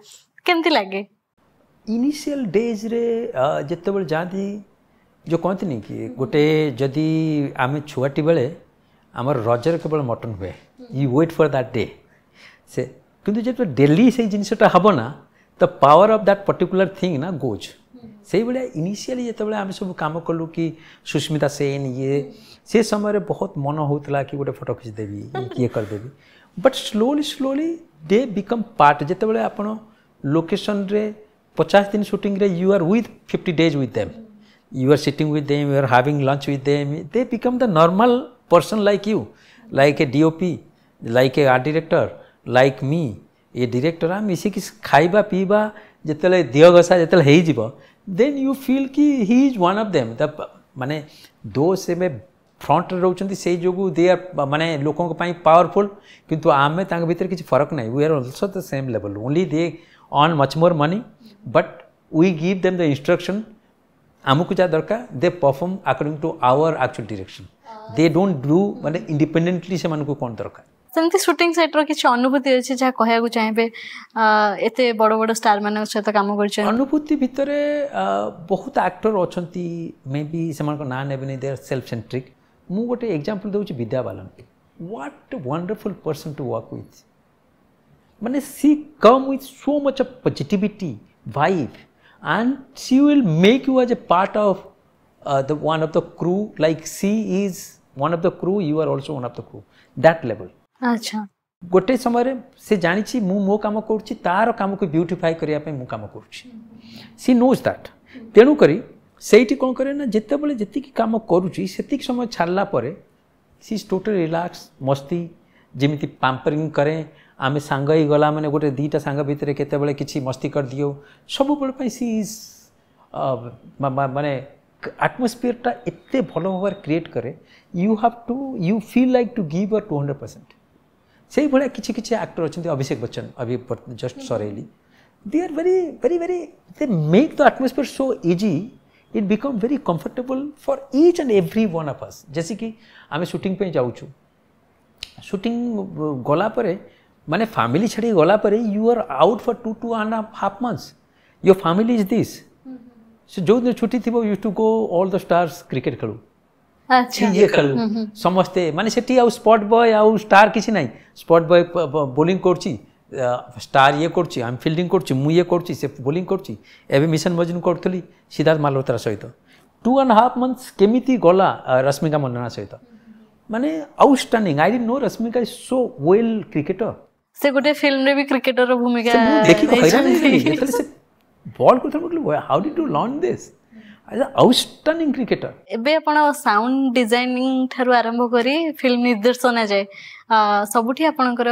କେମିତି ଲାଗେ इनिशियल डेज रे जिते बड़े जाती जो कहते कि गोटे जदि आम छुआटी बेले आम रजर केवल मटन हुए you wait for that day से किंतु जब तो डेली से जिनसटा हम तो power of that particular thing ना गोज से भाया इनिशियाली जिते आम सब कम कलु कि सुस्मिता सेन ये से समय रे बहुत मन होता कि गोटे फटो खींच देवी किए करदेवी but slowly slowly they become part जिते आप लोकेशन रे पचास दिन shooting you are with fifty days with them you are sitting with them you are having lunch with them they become the normal person like you like a DOP like a art director like me a director आ मिसिक खाइबा पीवा जिते देह घसा जिते then you feel कि he is one of them the मानने दो से में फ्रंट रोचान से जो दे आर मानने लोकों पावरफुल कितु आम भितर किसी फरक ना we are also the same level only they earn much more money but we give them the instruction amuk ja darkar they perform according to our actual direction they don't do মানে independently সেমানকু কোন দরকার ସେମିତି shooting ସେଟ୍ର କିଛି ଅନୁଭୂତି ଅଛି ଯାହା କହିବାକୁ ଚାହିଁବେ ଏତେ ବଡ଼ ବଡ଼ ଷ୍ଟାରମାନଙ୍କ ସହିତ କାମ କରିଛନ୍ତି ଅନୁଭୂତି ଭିତରେ ବହୁତ ଆକ୍ଟର ଅଛନ୍ତି ମେ ବି ସେମାନଙ୍କ ନାଁ ନେବେନି ଦେ ଆର୍ ସେଲ୍ଫ ସେଣ୍ଟ୍ରିକ୍ ମୁଁ ଗୋଟେ ଏକ୍ଜାମ୍ପଲ୍ ଦେଉଛି Vidya Balan what wonderful person to work with ମାନେ she come with so much of positivity wife and she will make you as a part of uh, the one of the crew like she is one of the crew you are also one of the crew that level ଆଚ୍ଛା ଗୋଟେ ସମୟରେ ସେ ଜାଣିଛି ମୁଁ ମୋ କାମ କରୁଛି ତାର କାମକୁ ବ୍ୟୁଟିଫାଏ କରିବା ପାଇଁ ମୁଁ କାମ କରୁଛି ସି ନୋଜ୍ ଦ୍ୟାଟ୍ ତେଣୁକରି ସେଇଠି କ'ଣ କରେ ନା ଯେତେବେଳେ ଯେତିକି କାମ କରୁଛି ସେତିକି ସମୟ ଛାଡ଼ିଲା ପରେ ସି ଇଜ୍ ଟୋଟାଲି ରିଲାକ୍ସ ମସ୍ତି ଯେମିତି ପାମ୍ପରିଂ କରେ ଆମେ ସାଙ୍ଗ ହେଇ ଗଲା ମାନେ ଗୋଟେ ଦୁଇଟା ସାଙ୍ଗ ଭିତରେ କେତେବେଳେ କିଛି ମସ୍ତି କରିଦିଉ ସବୁବେଳେ ପାଇଁ ସି ଇଜ୍ ମାନେ ଆଟମୋସ୍ଫିୟରଟା ଏତେ ଭଲ ଭାବରେ କ୍ରିଏଟ୍ କରେ you have to you feel like to give or to hundred percent ସେଇଭଳିଆ କିଛି କିଛି ଆକ୍ଟର ଅଛନ୍ତି ଅଭିଷେକ ବଚ୍ଚନ ଅଭି ଜଷ୍ଟ ସରେଇଲି they are very very very they make the atmosphere so easy it become very comfortable for each and every one of us जैसे कि आम suiting पे जाऊँ शूटिंग गलापर मैंने फैमिली छड़ी गला पर you are out for two two and half months your family is this so जो दिन छुट्टी थी used to go all the stars cricket खेलु अच्छा ये खेलु mm-hmm. समस्ते माने सेठी आउ स्पॉट बॉय आउ स्टार किसी नहीं स्पॉट बॉय बॉलिंग करची स्टार ये करची आई एम फील्डिंग करची मु ये करची से बॉलिंग करची एबे मिशन मजन करथली सिद्धार्थ मल्होत्रा सहित टू एंड हाफ मंथ्स केमिति गला रश्मिका मंडना सहित mm-hmm. माने outstanding I did know Rashmika is so well cricketer से गोटे फिल्म रे भी क्रिकेटर भूमिका बॉल को थम कहलो how did you learn this as a outstanding cricketer एबे अपन साउंड डिजाइनिंग थारु आरंभ करी फिल्म निर्देशन आ जाय सबुठी आपनकर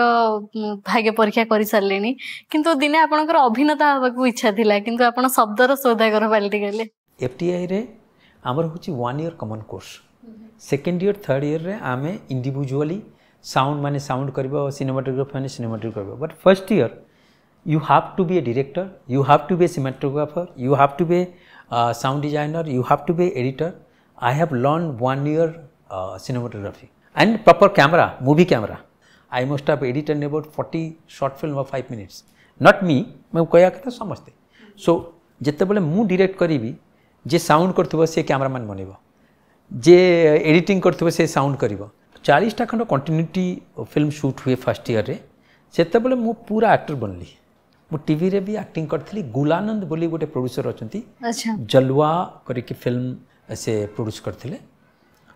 भाग्य परीक्षा करि सालेनी किंतु दिने आपनकर अभिनेता हबा को इच्छा थिला किंतु आपन शब्दर सौदा कर पालटी गेले एफटीआई रे हमर होची 1 year common course second year third year रे आमे इंडिविजुअली साउंड मान साउंड कर सिनेमाटोग्राफी मैंने सिनेमाटोग्राफी कर but first year you have to be a director you have to be a cinematographer you have to be a sound designer you have to be editor I have learn one year cinematography and proper camera movie camera I must have editor about forty short film of five minutes नट मी मैं कह कथा समस्ते सो जितेबले मु direct करी जे sound कर cameraman बनब जे एडिटिंग कर साउंड करिबा ચાલીસ ટકાનો કન્ટિન્યુટી ଫିଲ୍ମ ସୁଟ୍ ହୁଏ ଫାର୍ଷ୍ଟ ଇୟର୍ରେ ସେତେବେଳେ ମୁଁ ପୁରା ଆକ୍ଟର ବନିଲି ମୁଁ ଟିଭିରେ ବି ଆକ୍ଟିଂ କରିଥିଲି ଗୁଲାନନ୍ଦ ବୋଲି ଗୋଟେ ପ୍ରଡ୍ୟୁସର ଅଛନ୍ତି ଜଲୱା କରିକି ଫିଲ୍ମ ସେ ପ୍ରଡ୍ୟୁସ୍ କରିଥିଲେ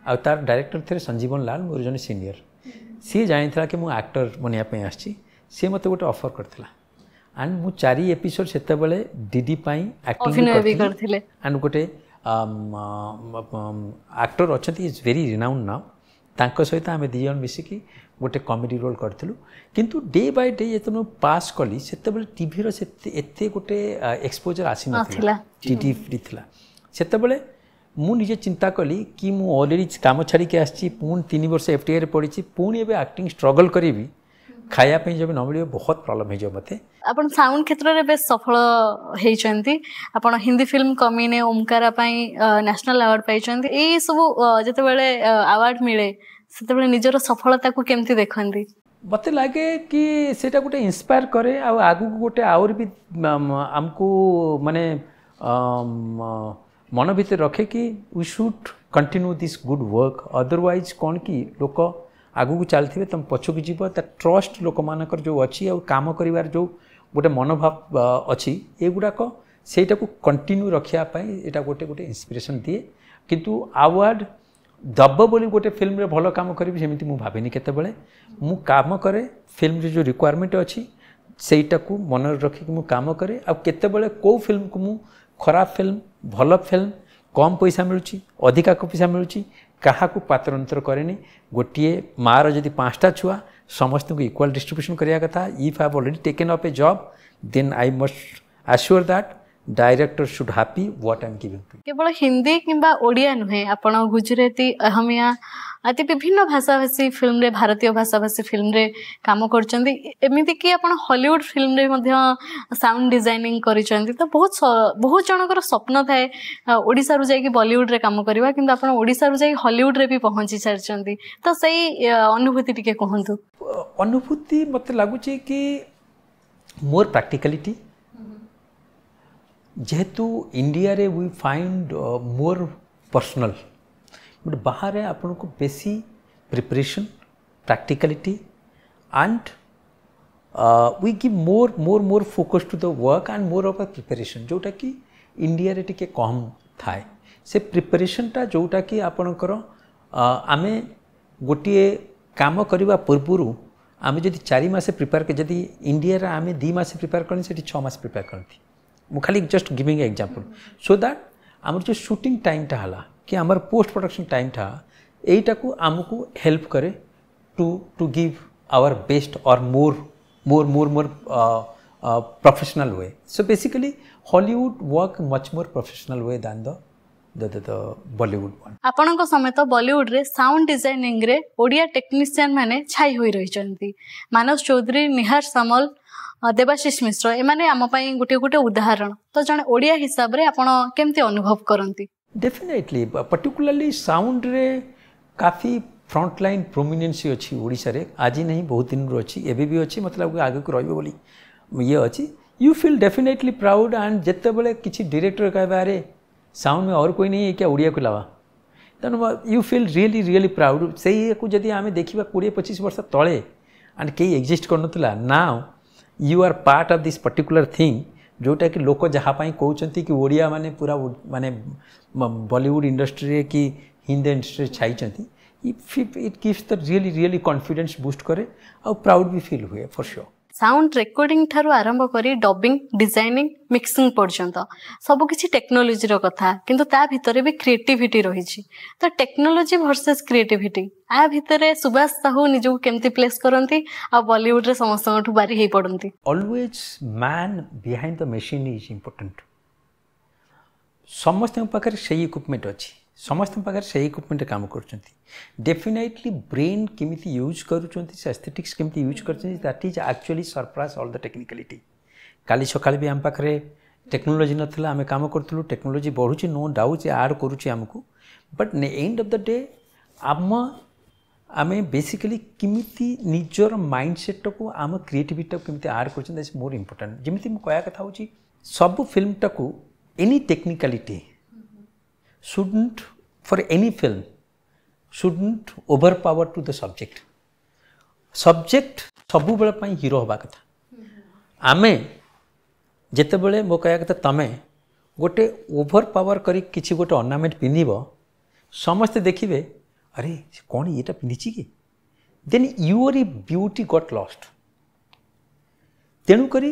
ଆଉ ତାର ଡାଇରେକ୍ଟର ଥିଲେ ସଞ୍ଜୀବନ ଲାଲ ମୋର ଜଣେ ସିନିୟର ସିଏ ଜାଣିଥିଲା କି ମୁଁ ଆକ୍ଟର ବନିବା ପାଇଁ ଆସିଛି ସିଏ ମୋତେ ଗୋଟେ ଅଫର୍ କରିଥିଲା ଆଣ୍ଡ ମୁଁ ଚାରି ଏପିସୋଡ଼୍ ସେତେବେଳେ ଡିଡି ପାଇଁ ଆକ୍ଟିଂ କରିଥିଲେ ଆଣ୍ଡ ଗୋଟେ ଆକ୍ଟର ଅଛନ୍ତି ଇଜ୍ ଭେରି ରିନାଉଣ୍ଡ ନାଓ ତାଙ୍କ ସହିତ ଆମେ ଦୁଇ ଜଣ ମିଶିକି ଗୋଟେ କମେଡ଼ି ରୋଲ୍ କରିଥିଲୁ କିନ୍ତୁ ଡେ ବାଇ ଡେ ଯେତେବେଳେ ମୁଁ ପାସ୍ କଲି ସେତେବେଳେ ଟିଭିର ସେତେ ଏତେ ଗୋଟେ ଏକ୍ସପୋଜର୍ ଆସିନଥିଲା ଟି ଡି ଫ୍ରି ଥିଲା ସେତେବେଳେ ମୁଁ ନିଜେ ଚିନ୍ତା କଲି କି ମୁଁ ଅଲରେଡ଼ି କାମ ଛାଡ଼ିକି ଆସିଛି ପୁଣି ତିନି ବର୍ଷ ଏଫ୍ ଟି ଆଇରେ ପଡ଼ିଛି ପୁଣି ଏବେ ଆକ୍ଟିଂ ଷ୍ଟ୍ରଗଲ୍ କରିବି ଖାଇବା ପାଇଁ ଯେବେ ନ ମିଳିବ ବହୁତ ପ୍ରୋବ୍ଲେମ୍ ହେଇଯିବ ମୋତେ ଆପଣ ସାଉଣ୍ଡ କ୍ଷେତ୍ରରେ ବେଶ ସଫଳ ହେଇଛନ୍ତି ଆପଣ ହିନ୍ଦୀ ଫିଲ୍ମ କମିନେ ଓମକାରା ପାଇଁ ନ୍ୟାସନାଲ୍ ଆୱାର୍ଡ଼ ପାଇଛନ୍ତି ଏଇସବୁ ଯେତେବେଳେ ଆୱାର୍ଡ଼ ମିଳେ ସେତେବେଳେ ନିଜର ସଫଳତାକୁ କେମିତି ଦେଖନ୍ତି ମୋତେ ଲାଗେ କି ସେଇଟା ଗୋଟେ ଇନ୍ସପାୟାର କରେ ଆଉ ଆଗକୁ ଗୋଟେ ଆହୁରି ବି ଆମକୁ ମାନେ ମନ ଭିତରେ ରଖେ କି we should continue this good work otherwise କ'ଣ କି ଲୋକ ଆଗକୁ ଚାଲିଥିବେ ତୁମ ପଛକୁ ଯିବ ତା ଟ୍ରଷ୍ଟ ଲୋକମାନଙ୍କର ଯେଉଁ ଅଛି ଆଉ କାମ କରିବାର ଯେଉଁ ଗୋଟେ ମନୋଭାବ ଅଛି ଏଗୁଡ଼ାକ ସେଇଟାକୁ କଣ୍ଟିନ୍ୟୁ ରଖିବା ପାଇଁ ଏଇଟା ଗୋଟେ ଗୋଟେ ଇନ୍ସପିରେସନ୍ ଦିଏ କିନ୍ତୁ ଆୱାର୍ଡ଼ ଦବ ବୋଲି ଗୋଟେ ଫିଲ୍ମରେ ଭଲ କାମ କରିବି ସେମିତି ମୁଁ ଭାବିନି କେତେବେଳେ ମୁଁ କାମ କରେ ଫିଲ୍ମରେ ଯେଉଁ ରିକ୍ୱାରମେଣ୍ଟ ଅଛି ସେଇଟାକୁ ମନରେ ରଖିକି ମୁଁ କାମ କରେ ଆଉ କେତେବେଳେ କେଉଁ ଫିଲ୍ମକୁ ମୁଁ ଖରାପ ଫିଲ୍ମ ଭଲ ଫିଲ୍ମ କମ୍ ପଇସା ମିଳୁଛି ଅଧିକା ପଇସା ମିଳୁଛି କାହାକୁ ପାତ୍ରନ୍ତର କରେନି ଗୋଟିଏ ମାଆର ଯଦି ପାଞ୍ଚଟା ଛୁଆ ସମସ୍ତଙ୍କୁ ଇକ୍ୱାଲ୍ ଡିଷ୍ଟ୍ରିବ୍ୟୁସନ୍ କରିବା କଥା if I've already taken up a job then I must assure that director should happy what I am giving to केवल हिंदी किंबा ओडिया नहे आपण गुजराती अहमिया अति विभिन्न भाषाभाषी फिल्म रे भारतीय भाषाभाषी फिल्म रे काम करचंदी एमिति की आपण हॉलीवुड फिल्म रे मध्य साउंड डिजाइनिंग करचंदी त तो बहुत बहुत जणकर स्वप्न थाए ओडिसा रु जाई की बॉलीवुड रे काम करबा किंतु आपण ओडिसा रु जाई हॉलीवुड रे भी पहुंची सरचंदी तो सही अनुभूति टिके कहंतु अनुभूति मते लागु छी की मोर प्रैक्टिकलिटी जेहेतु इंडिया रे we find more personal but बाहर आपन को बेसी preparation practicality and we give more more more focus to the work and more of a preparation जोटा कि इंडिया रे टिके कम थाए से प्रिपरेशन टा जोटा कि आपन करो uh, आमे गोटिए काम करबा पूर्वरु आमे जदी 4 मासे प्रिपेयर के जदी इंडिया रे आमे 2 मासे प्रिपेयर करनी सेटी 6 मासे प्रिपेयर करनी मुझ खाली just giving example so that आम जो सुटिंग टाइम टाला कि आम पोस्ट प्रडक्शन टाइम टा को आमको हेल्प कै to to give our best और more more more more professional way so basically Hollywood work much more professional way than the समेत बॉलीवुड रे साउंड डिजाइनिंग रे ओडिया टेक्नीशियन माने छाई होई रहिछन्ती मानव चौधरी निहार सामल ଦେବାଶିଷ ମିଶ୍ର ଏମାନେ ଆମ ପାଇଁ ଗୋଟିଏ ଗୋଟିଏ ଉଦାହରଣ ତ ଜଣେ ଓଡ଼ିଆ ହିସାବରେ ଆପଣ କେମିତି ଅନୁଭବ କରନ୍ତି ଡେଫିନେଟଲି ପର୍ଟିକୁଲାରଲି ସାଉଣ୍ଡରେ କାଫି ଫ୍ରଣ୍ଟ ଲାଇନ୍ ପ୍ରୋମିନେନ୍ସି ଅଛି ଓଡ଼ିଶାରେ ଆଜି ନାହିଁ ବହୁତ ଦିନରୁ ଅଛି ଏବେ ବି ଅଛି ମତେ ଲାଗୁଛି ଆଗକୁ ରହିବ ବୋଲି ଇଏ ଅଛି you feel definitely proud and जितेबले किसी डायरेक्टर कह अरे साउंड में और कोई नहीं है क्या ओडिया को लावा तेणु you feel really really proud से जदि आम देखा कोड़े पचीस वर्ष तले एंड कई एक्जिस्ट कर now you are part of this particular thing जोटा कि लोक जहाँपाई कहते कि ओडिया मैंने पूरा मानने बलीउड इंडस्ट्री कि हिंदी इंडस्ट्री छाई it gives the really really confidence boost करे प्राउड भी फील हुए फॉर श्योर ସାଉଣ୍ଡ ରେକର୍ଡିଂ ଠାରୁ ଆରମ୍ଭ କରି ଡବିଂ ଡିଜାଇନିଂ ମିକ୍ସିଂ ପର୍ଯ୍ୟନ୍ତ ସବୁକିଛି ଟେକ୍ନୋଲୋଜିର କଥା କିନ୍ତୁ ତା ଭିତରେ ବି କ୍ରିଏଟିଭିଟି ରହିଛି ତ ଟେକ୍ନୋଲୋଜି ଭର୍ସେସ୍ କ୍ରିଏଟିଭିଟି ଆ ଭିତରେ ସୁବାସ ସାହୁ ନିଜକୁ କେମିତି ପ୍ଲେସ୍ କରନ୍ତି ଆଉ ବଲିଉଡରେ ସମସ୍ତଙ୍କଠୁ ବାରି ହେଇ ପଡ଼ନ୍ତି always man behind the machine is important ସମସ୍ତଙ୍କ ପାଖରେ ସେଇ ଇକ୍ୱିପମେଣ୍ଟ ଅଛି ସମସ୍ତ ପାଖରେ ସେହି ଇକ୍ୱିପମେଣ୍ଟ କାମ କରୁଛନ୍ତି ଡେଫିନାଇଟଲି ବ୍ରେନ୍ କେମିତି ୟୁଜ୍ କରୁଛନ୍ତି ସେ ଆସ୍ଥେଟିକ୍ସ କେମିତି ୟୁଜ୍ କରୁଛନ୍ତି that is actually surpass all the technicality କାଲି ସକାଳେ ବି ଆମ ପାଖରେ ଟେକ୍ନୋଲୋଜି ନଥିଲା ଆମେ କାମ କରୁଥିଲୁ ଟେକ୍ନୋଲୋଜି ବଢ଼ୁଛି ନୋ ଡାଉଟ୍ ଆଡ଼୍ କରୁଛି ଆମକୁ but end of the day ଆମ ଆମେ ବେସିକାଲି କେମିତି ନିଜର ମାଇଣ୍ଡସେଟ୍ଟାକୁ ଆମ କ୍ରିଏଟିଭିଟିଟାକୁ କେମିତି ଆଡ଼୍ କରୁଛନ୍ତି ଇଟ୍ସ ମୋର ଇମ୍ପୋର୍ଟାଣ୍ଟ ଯେମିତି ମୁଁ କହିବା କଥା ହେଉଛି ସବୁ ଫିଲ୍ମଟାକୁ any technicality shouldn't, for any film, shouldn't overpower to the subject. Subject ସବୁବେଳେ ପାଇଁ ହିରୋ ହେବା କଥା ଆମେ ଯେତେବେଳେ ମୋ କହିବା କଥା ତମେ ଗୋଟେ ଓଭର ପାୱାର କରି କିଛି ଗୋଟେ ଅର୍ଣ୍ଣାମେଣ୍ଟ ପିନ୍ଧିବ ସମସ୍ତେ ଦେଖିବେ ଆରେ କ'ଣ ଏଇଟା ପିନ୍ଧିଛି କି ଦେନ୍ ୟୁଅର୍ ଇ ବ୍ୟୁଟି ଗଟ୍ ଲଷ୍ଟ ତେଣୁକରି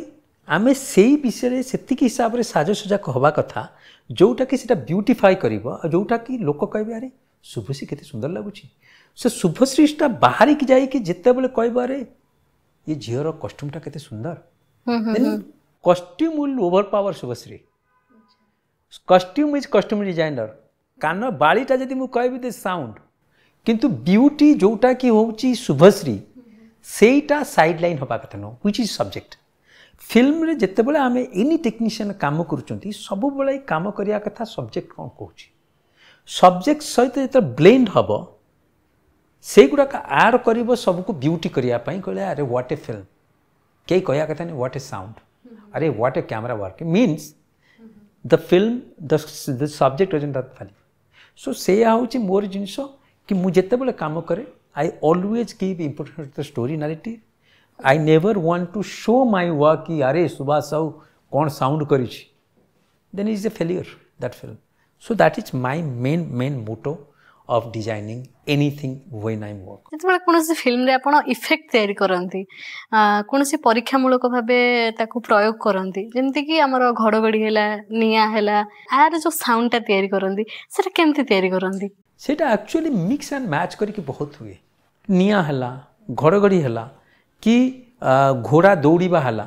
ଆମେ ସେଇ ବିଷୟରେ ସେତିକି ହିସାବରେ ସାଜସଜା ହେବା କଥା ଯେଉଁଟାକି ସେଇଟା ବ୍ୟୁଟିଫାଏ କରିବ ଆଉ ଯେଉଁଟାକି ଲୋକ କହିବେ ଆରେ ଶୁଭଶ୍ରୀ କେତେ ସୁନ୍ଦର ଲାଗୁଛି ସେ ଶୁଭଶ୍ରୀଟା ବାହାରିକି ଯାଇକି ଯେତେବେଳେ କହିବ ଆରେ ଇଏ ଝିଅର କଷ୍ଟ୍ୟୁମ୍ଟା କେତେ ସୁନ୍ଦର costume will overpower Shubhashree costume is costume designer କାନ ବାଳିଟା ଯଦି ମୁଁ କହିବି ଦେ ସାଉଣ୍ଡ କିନ୍ତୁ ବିୟୁଟି ଯେଉଁଟାକି ହେଉଛି ଶୁଭଶ୍ରୀ ସେଇଟା ସାଇଡ଼୍ ଲାଇନ୍ ହେବା କଥା ନୁହଁ ହୁଇଚ୍ ଇଜ୍ ସବଜେକ୍ଟ ଫିଲ୍ମରେ ଯେତେବେଳେ ଆମେ ଏନି ଟେକ୍ନିସିଆନ୍ କାମ କରୁଛନ୍ତି ସବୁବେଳେ କାମ କରିବା କଥା ସବଜେକ୍ଟ କ'ଣ କହୁଛି ସବଜେକ୍ଟ ସହିତ ଯେତେବେଳେ ବ୍ଲେଣ୍ଡ ହେବ ସେଇଗୁଡ଼ାକ ଆଡ଼ କରିବ ସବୁକୁ ବିୟୁଟି କରିବା ପାଇଁ କହିଲେ ଆରେ ହ୍ୱାଟ୍ ଏ ଫିଲ୍ମ କେହି କହିବା କଥା ନାହିଁ ହ୍ୱାଟ୍ ଏ ସାଉଣ୍ଡ ଆରେ what a camera work means the film the subject ଓଜନ ତା ଖାଲି ସୋ ସେଇଆ ହେଉଛି ମୋର ଜିନିଷ କି ମୁଁ ଯେତେବେଳେ କାମ କରେ I always give importance the story narrative I never want to show my work कि अरे सुभाष साहु कौन साउंड करी then is a failure that film so that is my main main motto of designing anything when I work कौन से film effect तैयार करंती कौन से परीक्षामूलक भाबे प्रयोग करंती जेंति कि हमर घडघडी हैला निया जो साउंड ता तैयार करंती सेटा केमथि तैयार करंती एक्चुअली मिक्स एंड मैच करिक बहुत हुए निया हैला घडघडी हैला କି ଘୋଡ଼ା ଦୌଡ଼ିବା ହେଲା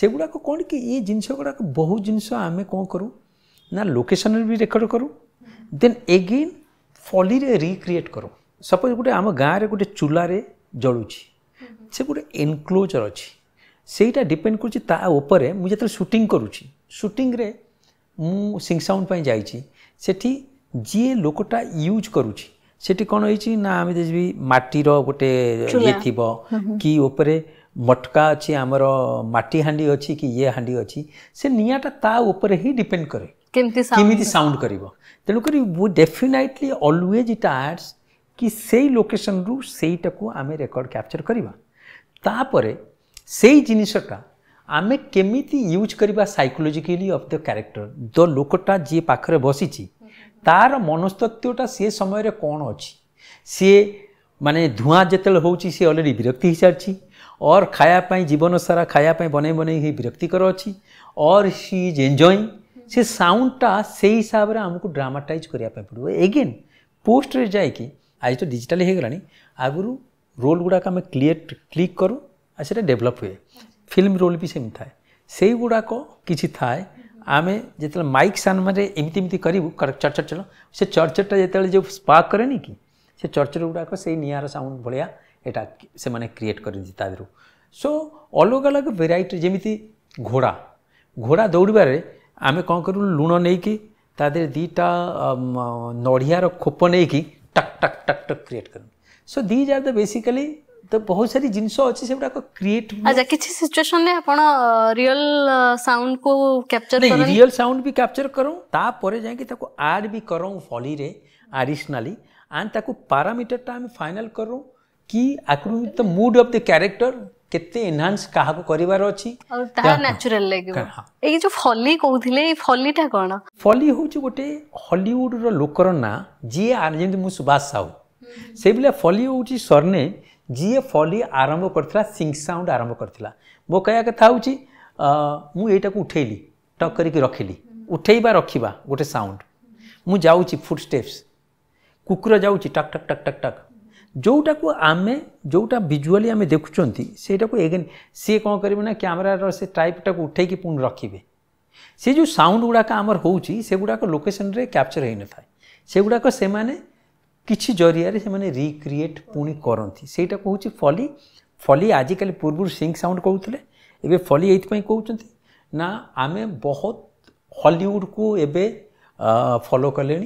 ସେଗୁଡ଼ାକ କ'ଣ କି ଏ ଜିନିଷ ଗୁଡ଼ାକ ବହୁ ଜିନିଷ ଆମେ କ'ଣ କରୁ ନା ଲୋକେସନ୍ରେ ବି ରେକର୍ଡ଼ କରୁ ଦେନ୍ ଏଗେନ୍ ଫଲିରେ ରିକ୍ରିଏଟ୍ କରୁ ସପୋଜ୍ ଗୋଟେ ଆମ ଗାଁରେ ଗୋଟେ ଚୁଲାରେ ଜଳୁଛି ସେ ଗୋଟେ ଏନକ୍ଲୋଜର୍ ଅଛି ସେଇଟା ଡିପେଣ୍ଡ କରୁଛି ତା ଉପରେ ମୁଁ ଯେତେବେଳେ ସୁଟିଂ କରୁଛି ସୁଟିଂରେ ମୁଁ ସିଙ୍ଗସାଉଣ୍ଡ ପାଇଁ ଯାଇଛି ସେଠି ଯିଏ ଲୋକଟା ୟୁଜ୍ କରୁଛି ସେଠି କ'ଣ ହେଇଛି ନା ଆମେ ଯଦି ମାଟିର ଗୋଟେ ଇଏ ଥିବ କି ଉପରେ ମଟକା ଅଛି ଆମର ମାଟି ହାଣ୍ଡି ଅଛି କି ଇଏ ହାଣ୍ଡି ଅଛି ସେ ନିଆଁଟା ତା ଉପରେ ହିଁ ଡିପେଣ୍ଡ କରେ କେମିତି ସାଉଣ୍ଡ କରିବ ତେଣୁକରି ଡେଫିନାଇଟଲି ଅଲୱେଜ୍ ଇଟ୍ ଆଡ୍ସ କି ସେଇ ଲୋକେସନରୁ ସେଇଟାକୁ ଆମେ ରେକର୍ଡ଼ କ୍ୟାପଚର୍ କରିବା ତାପରେ ସେଇ ଜିନିଷଟା ଆମେ କେମିତି ୟୁଜ୍ କରିବା ସାଇକୋଲୋଜିକାଲି ଅଫ୍ ଦ କ୍ୟାରେକ୍ଟର ଦ ଲୋକଟା ଯିଏ ପାଖରେ ବସିଛି ତାର ମନସ୍ତତ୍ଵଟା ସେ ସମୟରେ କ'ଣ ଅଛି ସିଏ ମାନେ ଧୂଆଁ ଯେତେବେଳେ ହେଉଛି ସିଏ ଅଲରେଡ଼ି ବିରକ୍ତି ହେଇସାରିଛି ଅର୍ ଖାଇବା ପାଇଁ ଜୀବନ ସାରା ଖାଇବା ପାଇଁ ବନେଇ ବନେଇ ହେଇ ବିରକ୍ତିକର ଅଛି ଅର୍ ସି ଇଜ୍ ଏନ୍ଜୟିଂ ସେ ସାଉଣ୍ଡଟା ସେଇ ହିସାବରେ ଆମକୁ ଡ୍ରାମାଟାଇଜ୍ କରିବା ପାଇଁ ପଡ଼ିବ ଏଗେନ୍ ପୋଷ୍ଟରେ ଯାଇକି ଆଜି ତ ଡିଜିଟାଲ୍ ହେଇଗଲାଣି ଆଗରୁ ରୋଲ୍ ଗୁଡ଼ାକ ଆମେ କ୍ଲିୟର କ୍ଲିକ୍ କରୁ ଆଉ ସେଇଟା ଡେଭଲପ୍ ହୁଏ ଫିଲ୍ମ ରୋଲ୍ ବି ସେମିତି ଥାଏ ସେଇଗୁଡ଼ାକ କିଛି ଥାଏ आम जो माइक सामने एमती एमती करूँ चर्चर चल से चर्चटा जो जो स्पार्क नहीं कि से चर्चर गुड़ाक से निहार साउंड भाया यहाँ से क्रिएट कर सो अलग अलग भेर जमी घोड़ा घोड़ा दौड़बारे आम कौन कर लुण नहीं कि दीटा नड़िया खोप नहीं कि टक टक टक टक क्रिएट करो so these are the basically ତ ବହୁତ ସାରି ଜିନିଷ ଅଛି ସେଗୁଡ଼ାକ କ୍ରିଏଟ୍ ଆଚ୍ଛା କିଛି ସିଚୁଏସନ୍ରେ ଆପଣ ରିଅଲ ସାଉଣ୍ଡକୁ କ୍ୟାପଚର ନାଇଁ ରିଅଲ ସାଉଣ୍ଡ ବି କ୍ୟାପଚର କରୁ ତାପରେ ଯାଇକି ତାକୁ ଆଡ୍ ବି କରୁ ଫଲିରେ ଆଡିସନାଲି ଆଣ୍ଡ ତାକୁ ପାରାମିଟରଟା ଆମେ ଫାଇନାଲ କରୁ କି according the mood of the character କେତେ ଏନହାନ୍ସ କାହାକୁ କରିବାର ଅଛି ତାହା ନ୍ୟାଚୁରାଲ ଲାଗିବ ଏଇ ଯୋଉ ଫଲି କହୁଥିଲେ ଏଇ ଫଲିଟା କ'ଣ ଫଲି ହେଉଛି ଗୋଟେ ହଲିଉଡ଼ର ଲୋକର ନାଁ ଯିଏ ଯେମିତି ମୁଁ ସୁଭାଷ ସାହୁ ସେଇଭଳିଆ ଫଲି ହେଉଛି ସ୍ୱର୍ଣ୍ଣେ जीए फली आरंभ कर सिंग साउंड आरंभ कर मो कह कथा हूँ मुटा को उठेली टक कर रखिली उठेबा रखा गोटे साउंड मुझे फुटस्टेप्स कुकर जाऊँ टक टक टक टक टक जोटा को आम जोटा भिजुआली आम देखुं सेटा एगेन सी कौन करना क्यमेरार से ट्राइपटा को उठे पुणी रखे से जो साउंड गुड़ाक आमर हो गुड़ाक लोकेसन कैप्चर हो न था से गुड़ाक से मैंने किसी जरिया रिक्रिएट पुणी करती से कहूँ फली फली आजिकल पूर्व सिंग साउंड कहते एवं फली ये कौन ना आम बहुत हलीउड को एवं फलो कले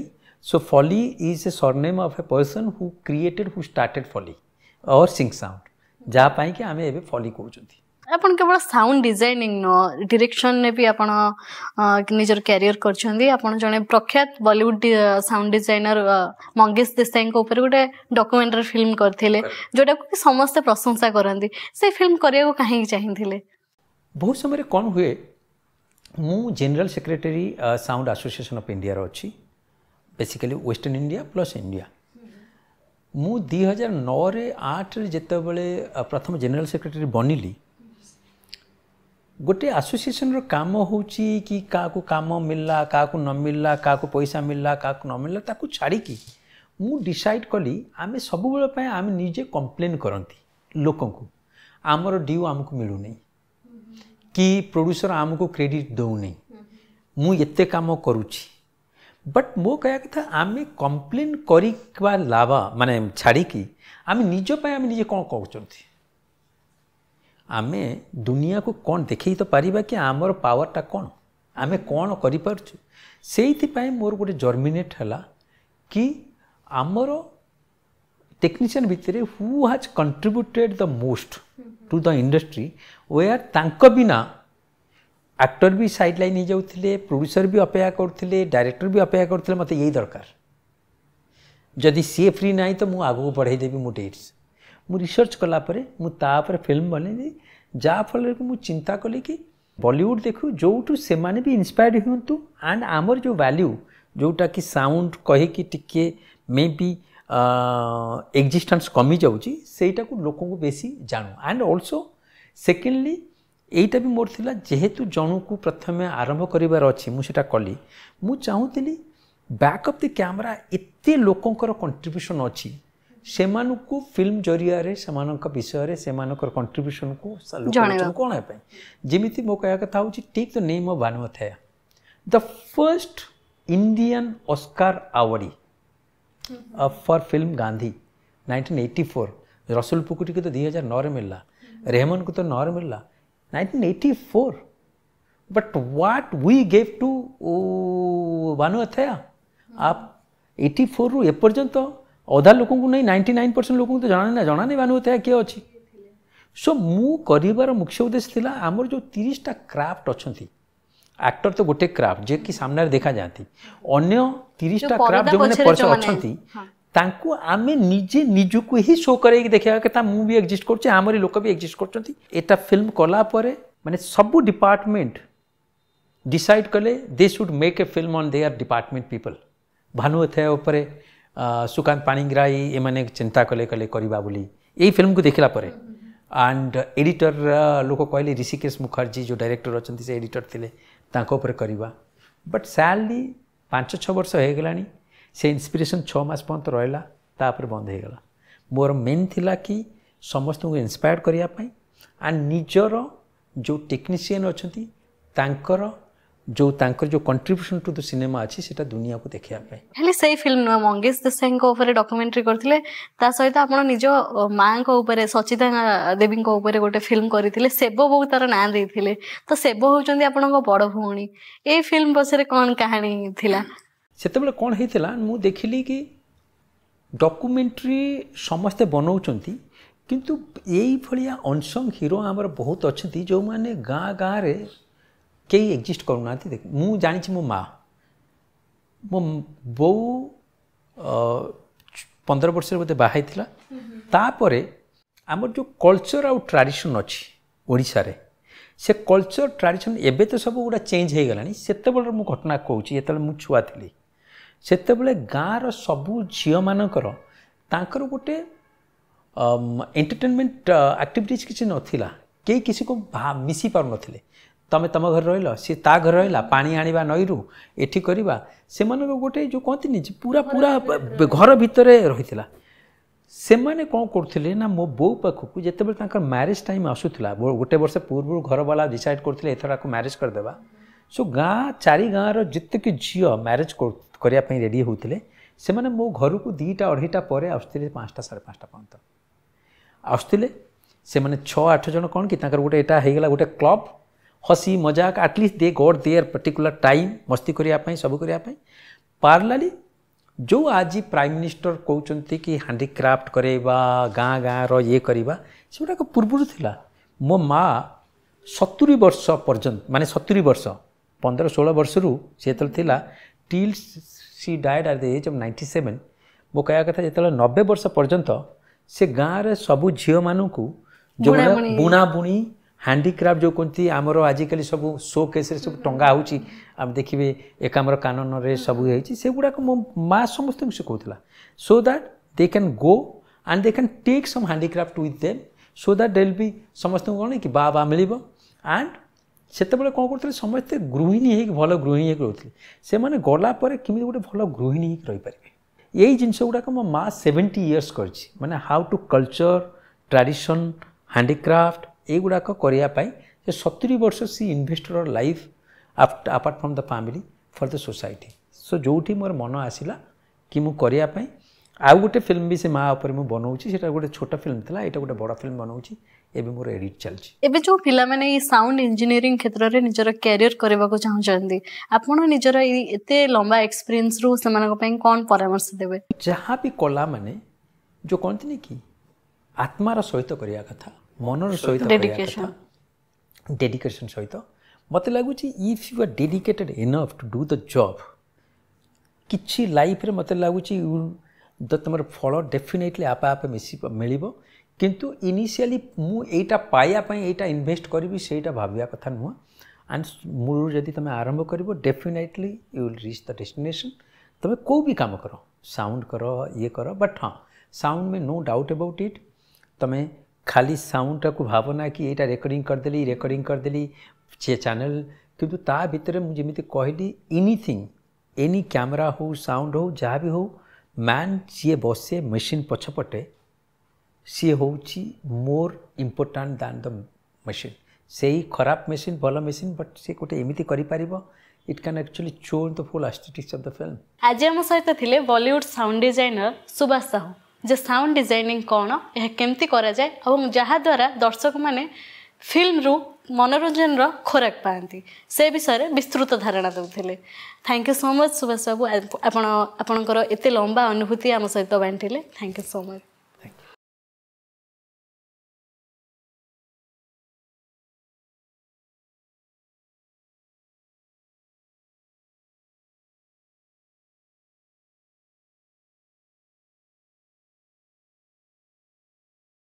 so Foley is a surname of a person who created who started Foley और सिंग साउंड जहाँपाई कि आम एवं फली कहते ଆପଣ କେବଳ ସାଉଣ୍ଡ ଡିଜାଇନିଂ ନୁହଁ ଡିରେକ୍ସନରେ ବି ଆପଣ ନିଜର କ୍ୟାରିୟର କରିଛନ୍ତି ଆପଣ ଜଣେ ପ୍ରଖ୍ୟାତ ବଲିଉଡ ସାଉଣ୍ଡ ଡିଜାଇନର ମଙ୍ଗେଶ ଦେଶାଇଙ୍କ ଉପରେ ଗୋଟେ ଡକୁମେଣ୍ଟାରୀ ଫିଲ୍ମ କରିଥିଲେ ଯୋଉଟାକୁ କି ସମସ୍ତେ ପ୍ରଶଂସା କରନ୍ତି ସେ ଫିଲ୍ମ କରିବାକୁ କାହିଁକି ଚାହିଁଥିଲେ ବହୁତ ସମୟରେ କ'ଣ ହୁଏ ମୁଁ general secretary sound association of ଇଣ୍ଡିଆର ଅଛି basically western India plus India ମୁଁ ଦୁଇ ହଜାର ନଅରେ ଆଠରେ ଯେତେବେଳେ ପ୍ରଥମ ଜେନେରାଲ ସେକ୍ରେଟେରୀ ବନିଲି गोटे आसोसीएसन राम हो कि क्या काम मिलला क्या न मिलला क्या पैसा मिलला क्या न मिलला छाड़िकी मुसाइड कली आम सब आम निजे कम्प्लेन करती लोक को आमर डी आमको मिलूना कि प्रड्यूसर को क्रेडिट दौना मुते कम बट मो कह कथा आम कम्प्लेन कर लाभ मान छाड़ी आम निजपे निजे कौन कर ଆମେ ଦୁନିଆକୁ କ'ଣ ଦେଖେଇ ତ ପାରିବା କି ଆମର ପାୱାରଟା କ'ଣ ଆମେ କ'ଣ କରିପାରୁଛୁ ସେଇଥିପାଇଁ ମୋର ଗୋଟେ ଜର୍ମିନେଟ୍ ହେଲା କି ଆମର ଟେକ୍ନିସିଆନ୍ ଭିତରେ who has contributed the most to the industry where ତାଙ୍କ ବିନା ଆକ୍ଟର ବି ସାଇଡ଼୍ ଲାଇନ୍ ହେଇଯାଉଥିଲେ ପ୍ରଡ୍ୟୁସର ବି ଅପେକ୍ଷା କରୁଥିଲେ ଡାଇରେକ୍ଟର ବି ଅପେକ୍ଷା କରୁଥିଲେ ମୋତେ ଏଇ ଦରକାର ଯଦି ସିଏ ଫ୍ରି ନାହିଁ ତ ମୁଁ ଆଗକୁ ବଢ଼େଇଦେବି ମୁଁ ଡେଟ୍ସ ମୁଁ ରିସର୍ଚ୍ଚ କଲା ପରେ ମୁଁ ତାପରେ ଫିଲ୍ମ ବନେଇଲି ଯାହାଫଳରେ କି ମୁଁ ଚିନ୍ତା କଲି କି ବଲିଉଡ଼ ଦେଖୁ ଯେଉଁଠୁ ସେମାନେ ବି ଇନ୍ସପାୟାର୍ଡ଼ ହୁଅନ୍ତୁ ଆଣ୍ଡ ଆମର ଯେଉଁ ଭ୍ୟାଲ୍ୟୁ ଯେଉଁଟାକି ସାଉଣ୍ଡ କହିକି ଟିକେ ମେ ବି ଏକ୍ଜିଷ୍ଟାନ୍ସ କମିଯାଉଛି ସେଇଟାକୁ ଲୋକଙ୍କୁ ବେଶୀ ଜାଣୁ ଆଣ୍ଡ ଅଲସୋ ସେକେଣ୍ଡଲି ଏଇଟା ବି ମୋର ଥିଲା ଯେହେତୁ ଜଣକୁ ପ୍ରଥମେ ଆରମ୍ଭ କରିବାର ଅଛି ମୁଁ ସେଇଟା କଲି ମୁଁ ଚାହୁଁଥିଲି ବ୍ୟାକ୍ ଅଫ୍ ଦି କ୍ୟାମେରା ଏତେ ଲୋକଙ୍କର କଣ୍ଟ୍ରିବ୍ୟୁସନ୍ ଅଛି से फिल्म जरिया विषय से कंट्रब्यूसन को कौन जमी मो कह कथा take the name of Bhanu थे the first Indian Oscar awardee for film Gandhi 1984 Rasul पुकुटी को तो 2009 हजार मिलला रेहमन को तो 9 मिलला four but what we gave to Bhanu Athaiya आप 84 रु एपर्यंत अधा लोक नहीं नाइंटी नाइन परसेंट लोक तो जाना ना जाना नहीं मानते किए अच्छे सो मु करार मुख्य उद्देश्य थी आम जो तीसटा क्राफ्ट अच्छा आक्टर तो गोटे क्राफ्ट जे कि सामने देखा जाती अरसटा क्राफ्ट जो मैंने अच्छा ताकू आम निजे को ही शो कर देखा कथा मुझे एक्जिस्ट कर आमरी लोक भी एक्जिस्ट कर फिल्म कला मैंने सब डिपार्टमेंट डिसाइड कले they should make a film on their department people Bhanu थे कले पाणिग्राही बुली कहिले फिल्म को देखा अन्ड एडिटर लोक मुखर्जी जो डाइरक्टर अहिले सडिटर लेप्चा गरेको बट स्याडली पाँच छ वर्ष हैगला इन्सपिरेसन छ गला मोर मेन इला सम इन्सपयर गरेको अन् निजर जो टेक्निसियन अहिले ଯେଉଁ ତାଙ୍କର ଯେଉଁ କଣ୍ଟ୍ରିବ୍ୟୁସନ୍ ଟୁ ଦ ସିନେମା ଅଛି ସେଟା ଦୁନିଆକୁ ଦେଖିବା ପାଇଁ ହେଲେ ସେଇ ଫିଲ୍ମ ନୁହେଁ ମଙ୍ଗେଶ ଦେଶାଇଙ୍କ ଉପରେ ଡକ୍ୟୁମେଣ୍ଟାରୀ କରିଥିଲେ ତା ସହିତ ଆପଣ ନିଜ ମାଆଙ୍କ ଉପରେ ସଚିତା ଦେବୀଙ୍କ ଉପରେ ଗୋଟେ ଫିଲ୍ମ କରିଥିଲେ ସେବ ବୋଉ ତାର ନାଁ ଦେଇଥିଲେ ତ ସେବ ହେଉଛନ୍ତି ଆପଣଙ୍କ ବଡ଼ ଭଉଣୀ ଏଇ ଫିଲ୍ମ ବସରେ କ'ଣ କାହାଣୀ ଥିଲା ସେତେବେଳେ କ'ଣ ହେଇଥିଲା ମୁଁ ଦେଖିଲି କି ଡକ୍ୟୁମେଣ୍ଟାରୀ ସମସ୍ତେ ବନାଉଛନ୍ତି କିନ୍ତୁ ଏଇଭଳିଆ ଅନସଙ୍ଗ ହିରୋ ଆମର ବହୁତ ଅଛନ୍ତି ଯେଉଁମାନେ ଗାଁ ଗାଁରେ କେହି ଏକ୍ଜିଷ୍ଟ କରୁନାହାନ୍ତି ଦେଖ ମୁଁ ଜାଣିଛି ମୋ ମା ମୋ ବୋଉ ପନ୍ଦର ବର୍ଷରେ ମୋତେ ବାହା ହେଇଥିଲା ତାପରେ ଆମର ଯେଉଁ କଲଚର ଆଉ ଟ୍ରାଡିସନ୍ ଅଛି ଓଡ଼ିଶାରେ ସେ କଲଚର ଟ୍ରାଡିସନ୍ ଏବେ ତ ସବୁ ଗୁଡ଼ା ଚେଞ୍ଜ ହୋଇଗଲାଣି ସେତେବେଳେ ମୁଁ ଘଟଣା କହୁଛି ଯେତେବେଳେ ମୁଁ ଛୁଆ ଥିଲି ସେତେବେଳେ ଗାଁର ସବୁ ଝିଅମାନଙ୍କର ତାଙ୍କର ଗୋଟେ ଏଣ୍ଟରଟେନମେଣ୍ଟ ଆକ୍ଟିଭିଟିଜ୍ କିଛି ନଥିଲା କେହି କିଛିକୁ ମିଶି ପାରୁନଥିଲେ ତମେ ତମ ଘରେ ରହିଲ ସିଏ ତା ଘରେ ରହିଲା ପାଣି ଆଣିବା ନଈରୁ ଏଠି କରିବା ସେମାନଙ୍କ ଗୋଟେ ଯେଉଁ କହନ୍ତିନି ଯେ ପୁରା ପୁରା ଘର ଭିତରେ ରହିଥିଲା ସେମାନେ କ'ଣ କରୁଥିଲେ ନା ମୋ ବୋଉ ପାଖକୁ ଯେତେବେଳେ ତାଙ୍କର ମ୍ୟାରେଜ୍ ଟାଇମ୍ ଆସୁଥିଲା ଗୋଟେ ବର୍ଷ ପୂର୍ବରୁ ଘରବାଲା ଡିସାଇଡ଼୍ କରିଥିଲେ ଏଥର ଆକୁ ମ୍ୟାରେଜ୍ କରିଦେବା ସୋ ଗାଁ ଚାରି ଗାଁର ଯେତିକି ଝିଅ ମ୍ୟାରେଜ୍ କରିବା ପାଇଁ ରେଡ଼ି ହେଉଥିଲେ ସେମାନେ ମୋ ଘରକୁ ଦୁଇଟା ଅଢ଼େଇଟା ପରେ ଆସୁଥିଲେ ପାଞ୍ଚଟା ସାଢ଼େ ପାଞ୍ଚଟା ପର୍ଯ୍ୟନ୍ତ ଆସୁଥିଲେ ସେମାନେ ଛଅ ଆଠ ଜଣ କ'ଣ କି ତାଙ୍କର ଗୋଟେ ଏଇଟା ହେଇଗଲା ଗୋଟେ କ୍ଲବ୍ हसी मजाक at least they got their particular time मस्ती करने सब करने पार्लाली जो आज प्राइम मिनिस्टर कौन कि हांडीक्राफ्ट करवा गाँ गाँव ये करवा से गुडा पूर्वर था मो माँ सतुरी वर्ष पर्यंत माने सतुरी वर्ष पंद्रह षोल वर्ष रु से जो till she died at the age of ninety seven ମୋ କହିବା କଥା ଯେତେବେଳେ से गाँव ପର୍ଯ୍ୟନ୍ତ ସେ ଗାଁରେ ସବୁ जो ଯେଉଁମାନେ ବୁଣାବୁଣି ହ୍ୟାଣ୍ଡିକ୍ରାଫ୍ଟ ଯେଉଁ କୁହନ୍ତି ଆମର ଆଜିକାଲି ସବୁ ସୋ କେସ୍ରେ ସବୁ ଟଙ୍ଗା ହେଉଛି ଆମେ ଦେଖିବେ ଏକାମ୍ର କାନନରେ ସବୁ ହେଇଛି ସେଗୁଡ଼ାକ ମୋ ମା ସମସ୍ତଙ୍କୁ ଶିଖାଉଥିଲା so that they can go and they can take some handicraft with them so that ଡେଲ୍ ବି ସମସ୍ତଙ୍କୁ କ'ଣ କି ବାବା ମିଳିବ ଆଣ୍ଡ ସେତେବେଳେ କ'ଣ କରୁଥିଲେ ସମସ୍ତେ ଗୃହିଣୀ ହେଇକି ଭଲ ଗୃହିଣୀ ହେଇକି ରହୁଥିଲେ ସେମାନେ ଗଲା ପରେ କେମିତି ଗୋଟେ ଭଲ ଗୃହିଣୀ ହେଇକି ରହିପାରିବେ ଏଇ ଜିନିଷ ଗୁଡ଼ାକ ମୋ ମା ସେଭେଣ୍ଟି ଇୟର୍ସ କରିଛି ମାନେ how to culture tradition handicraft ଏଗୁଡ଼ାକ କରିବା ପାଇଁ ସେ ସତୁରି ବର୍ଷ she invest her life apart from the family for the society so ଯେଉଁଠି ମୋର ମନ ଆସିଲା କି ମୁଁ କରିବା ପାଇଁ ଆଉ ଗୋଟେ ଫିଲ୍ମ ବି ସେ ମାଆ ଉପରେ ମୁଁ ବନଉଛି ସେଟା ଗୋଟେ ଛୋଟ ଫିଲ୍ମ ଥିଲା ଏଇଟା ଗୋଟେ ବଡ଼ ଫିଲ୍ମ ବନଉଛି ଏବେ ମୋର ଏଡିଟ୍ ଚାଲିଛି ଏବେ ଯେଉଁ ପିଲାମାନେ ଏଇ ସାଉଣ୍ଡ ଇଞ୍ଜିନିୟରିଂ କ୍ଷେତ୍ରରେ ନିଜର କ୍ୟାରିୟର କରିବାକୁ ଚାହୁଁଛନ୍ତି ଆପଣ ନିଜର ଏଇ ଏତେ ଲମ୍ବା ଏକ୍ସପିରିଏନ୍ସରୁ ସେମାନଙ୍କ ପାଇଁ କ'ଣ ପରାମର୍ଶ ଦେବେ ଯାହା ବି କଲା ମାନେ ଯେଉଁ କହନ୍ତିନି କି ଆତ୍ମାର ସହିତ କରିବା କଥା मनर सहित डेडिकेशन सहित मत लगुच if you are dedicated enough to do the job कि लाइफ मत लगुच तुम फल डेफिनेटली आपे आपे मिस मिल किंतु इनिशियली मुटा पायापाईटा इनभेस्ट करी से भाविया कथा नुह एंड मूल जदि तुम आरंभ कर definitely you will reach the destination तुम कौ भी कम कर साउंड कर ये कर बट हाँ साउंड में नो डाउट अबाउट इट तुम्हें ଖାଲି ସାଉଣ୍ଡଟାକୁ ଭାବନା କି ଏଇଟା ରେକର୍ଡିଂ କରିଦେଲି ରେକର୍ଡିଂ କରିଦେଲି ସେ ଚ୍ୟାନେଲ୍ କିନ୍ତୁ ତା ଭିତରେ ମୁଁ ଯେମିତି କହିଲି ଏନିଥିଙ୍ଗ ଏନି କ୍ୟାମେରା ହେଉ ସାଉଣ୍ଡ ହେଉ ଯାହା ବି ହେଉ ମ୍ୟାନ୍ ଯିଏ ବସେ ମେସିନ୍ ପଛପଟେ ସିଏ ହେଉଛି ମୋର ଇମ୍ପୋର୍ଟାଣ୍ଟ ଦାନ୍ ଦ ମେସିନ୍ ସେଇ ଖରାପ ମେସିନ୍ ଭଲ ମେସିନ୍ ବଟ୍ ସେ ଗୋଟେ ଏମିତି କରିପାରିବ it can actually chore the full aesthetics of the film আজ আমার সহিত থিলে বলিউড সাউন্ড ডিজাইনর সুভাষ সাহু ଯେ ସାଉଣ୍ଡ ଡିଜାଇନିଂ କ'ଣ ଏହା କେମିତି କରାଯାଏ ଏବଂ ଯାହାଦ୍ୱାରା ଦର୍ଶକମାନେ ଫିଲ୍ମରୁ ମନୋରଞ୍ଜନର ଖୋରାକ ପାଆନ୍ତି ସେ ବିଷୟରେ ବିସ୍ତୃତ ଧାରଣା ଦେଉଥିଲେ thank you so much Subhash ବାବୁ ଆପଣ ଆପଣଙ୍କର ଏତେ ଲମ୍ବା ଅନୁଭୂତି ଆମ ସହିତ ବାଣ୍ଟିଲେ ଥ୍ୟାଙ୍କ ୟୁ ସୋ ମଚ୍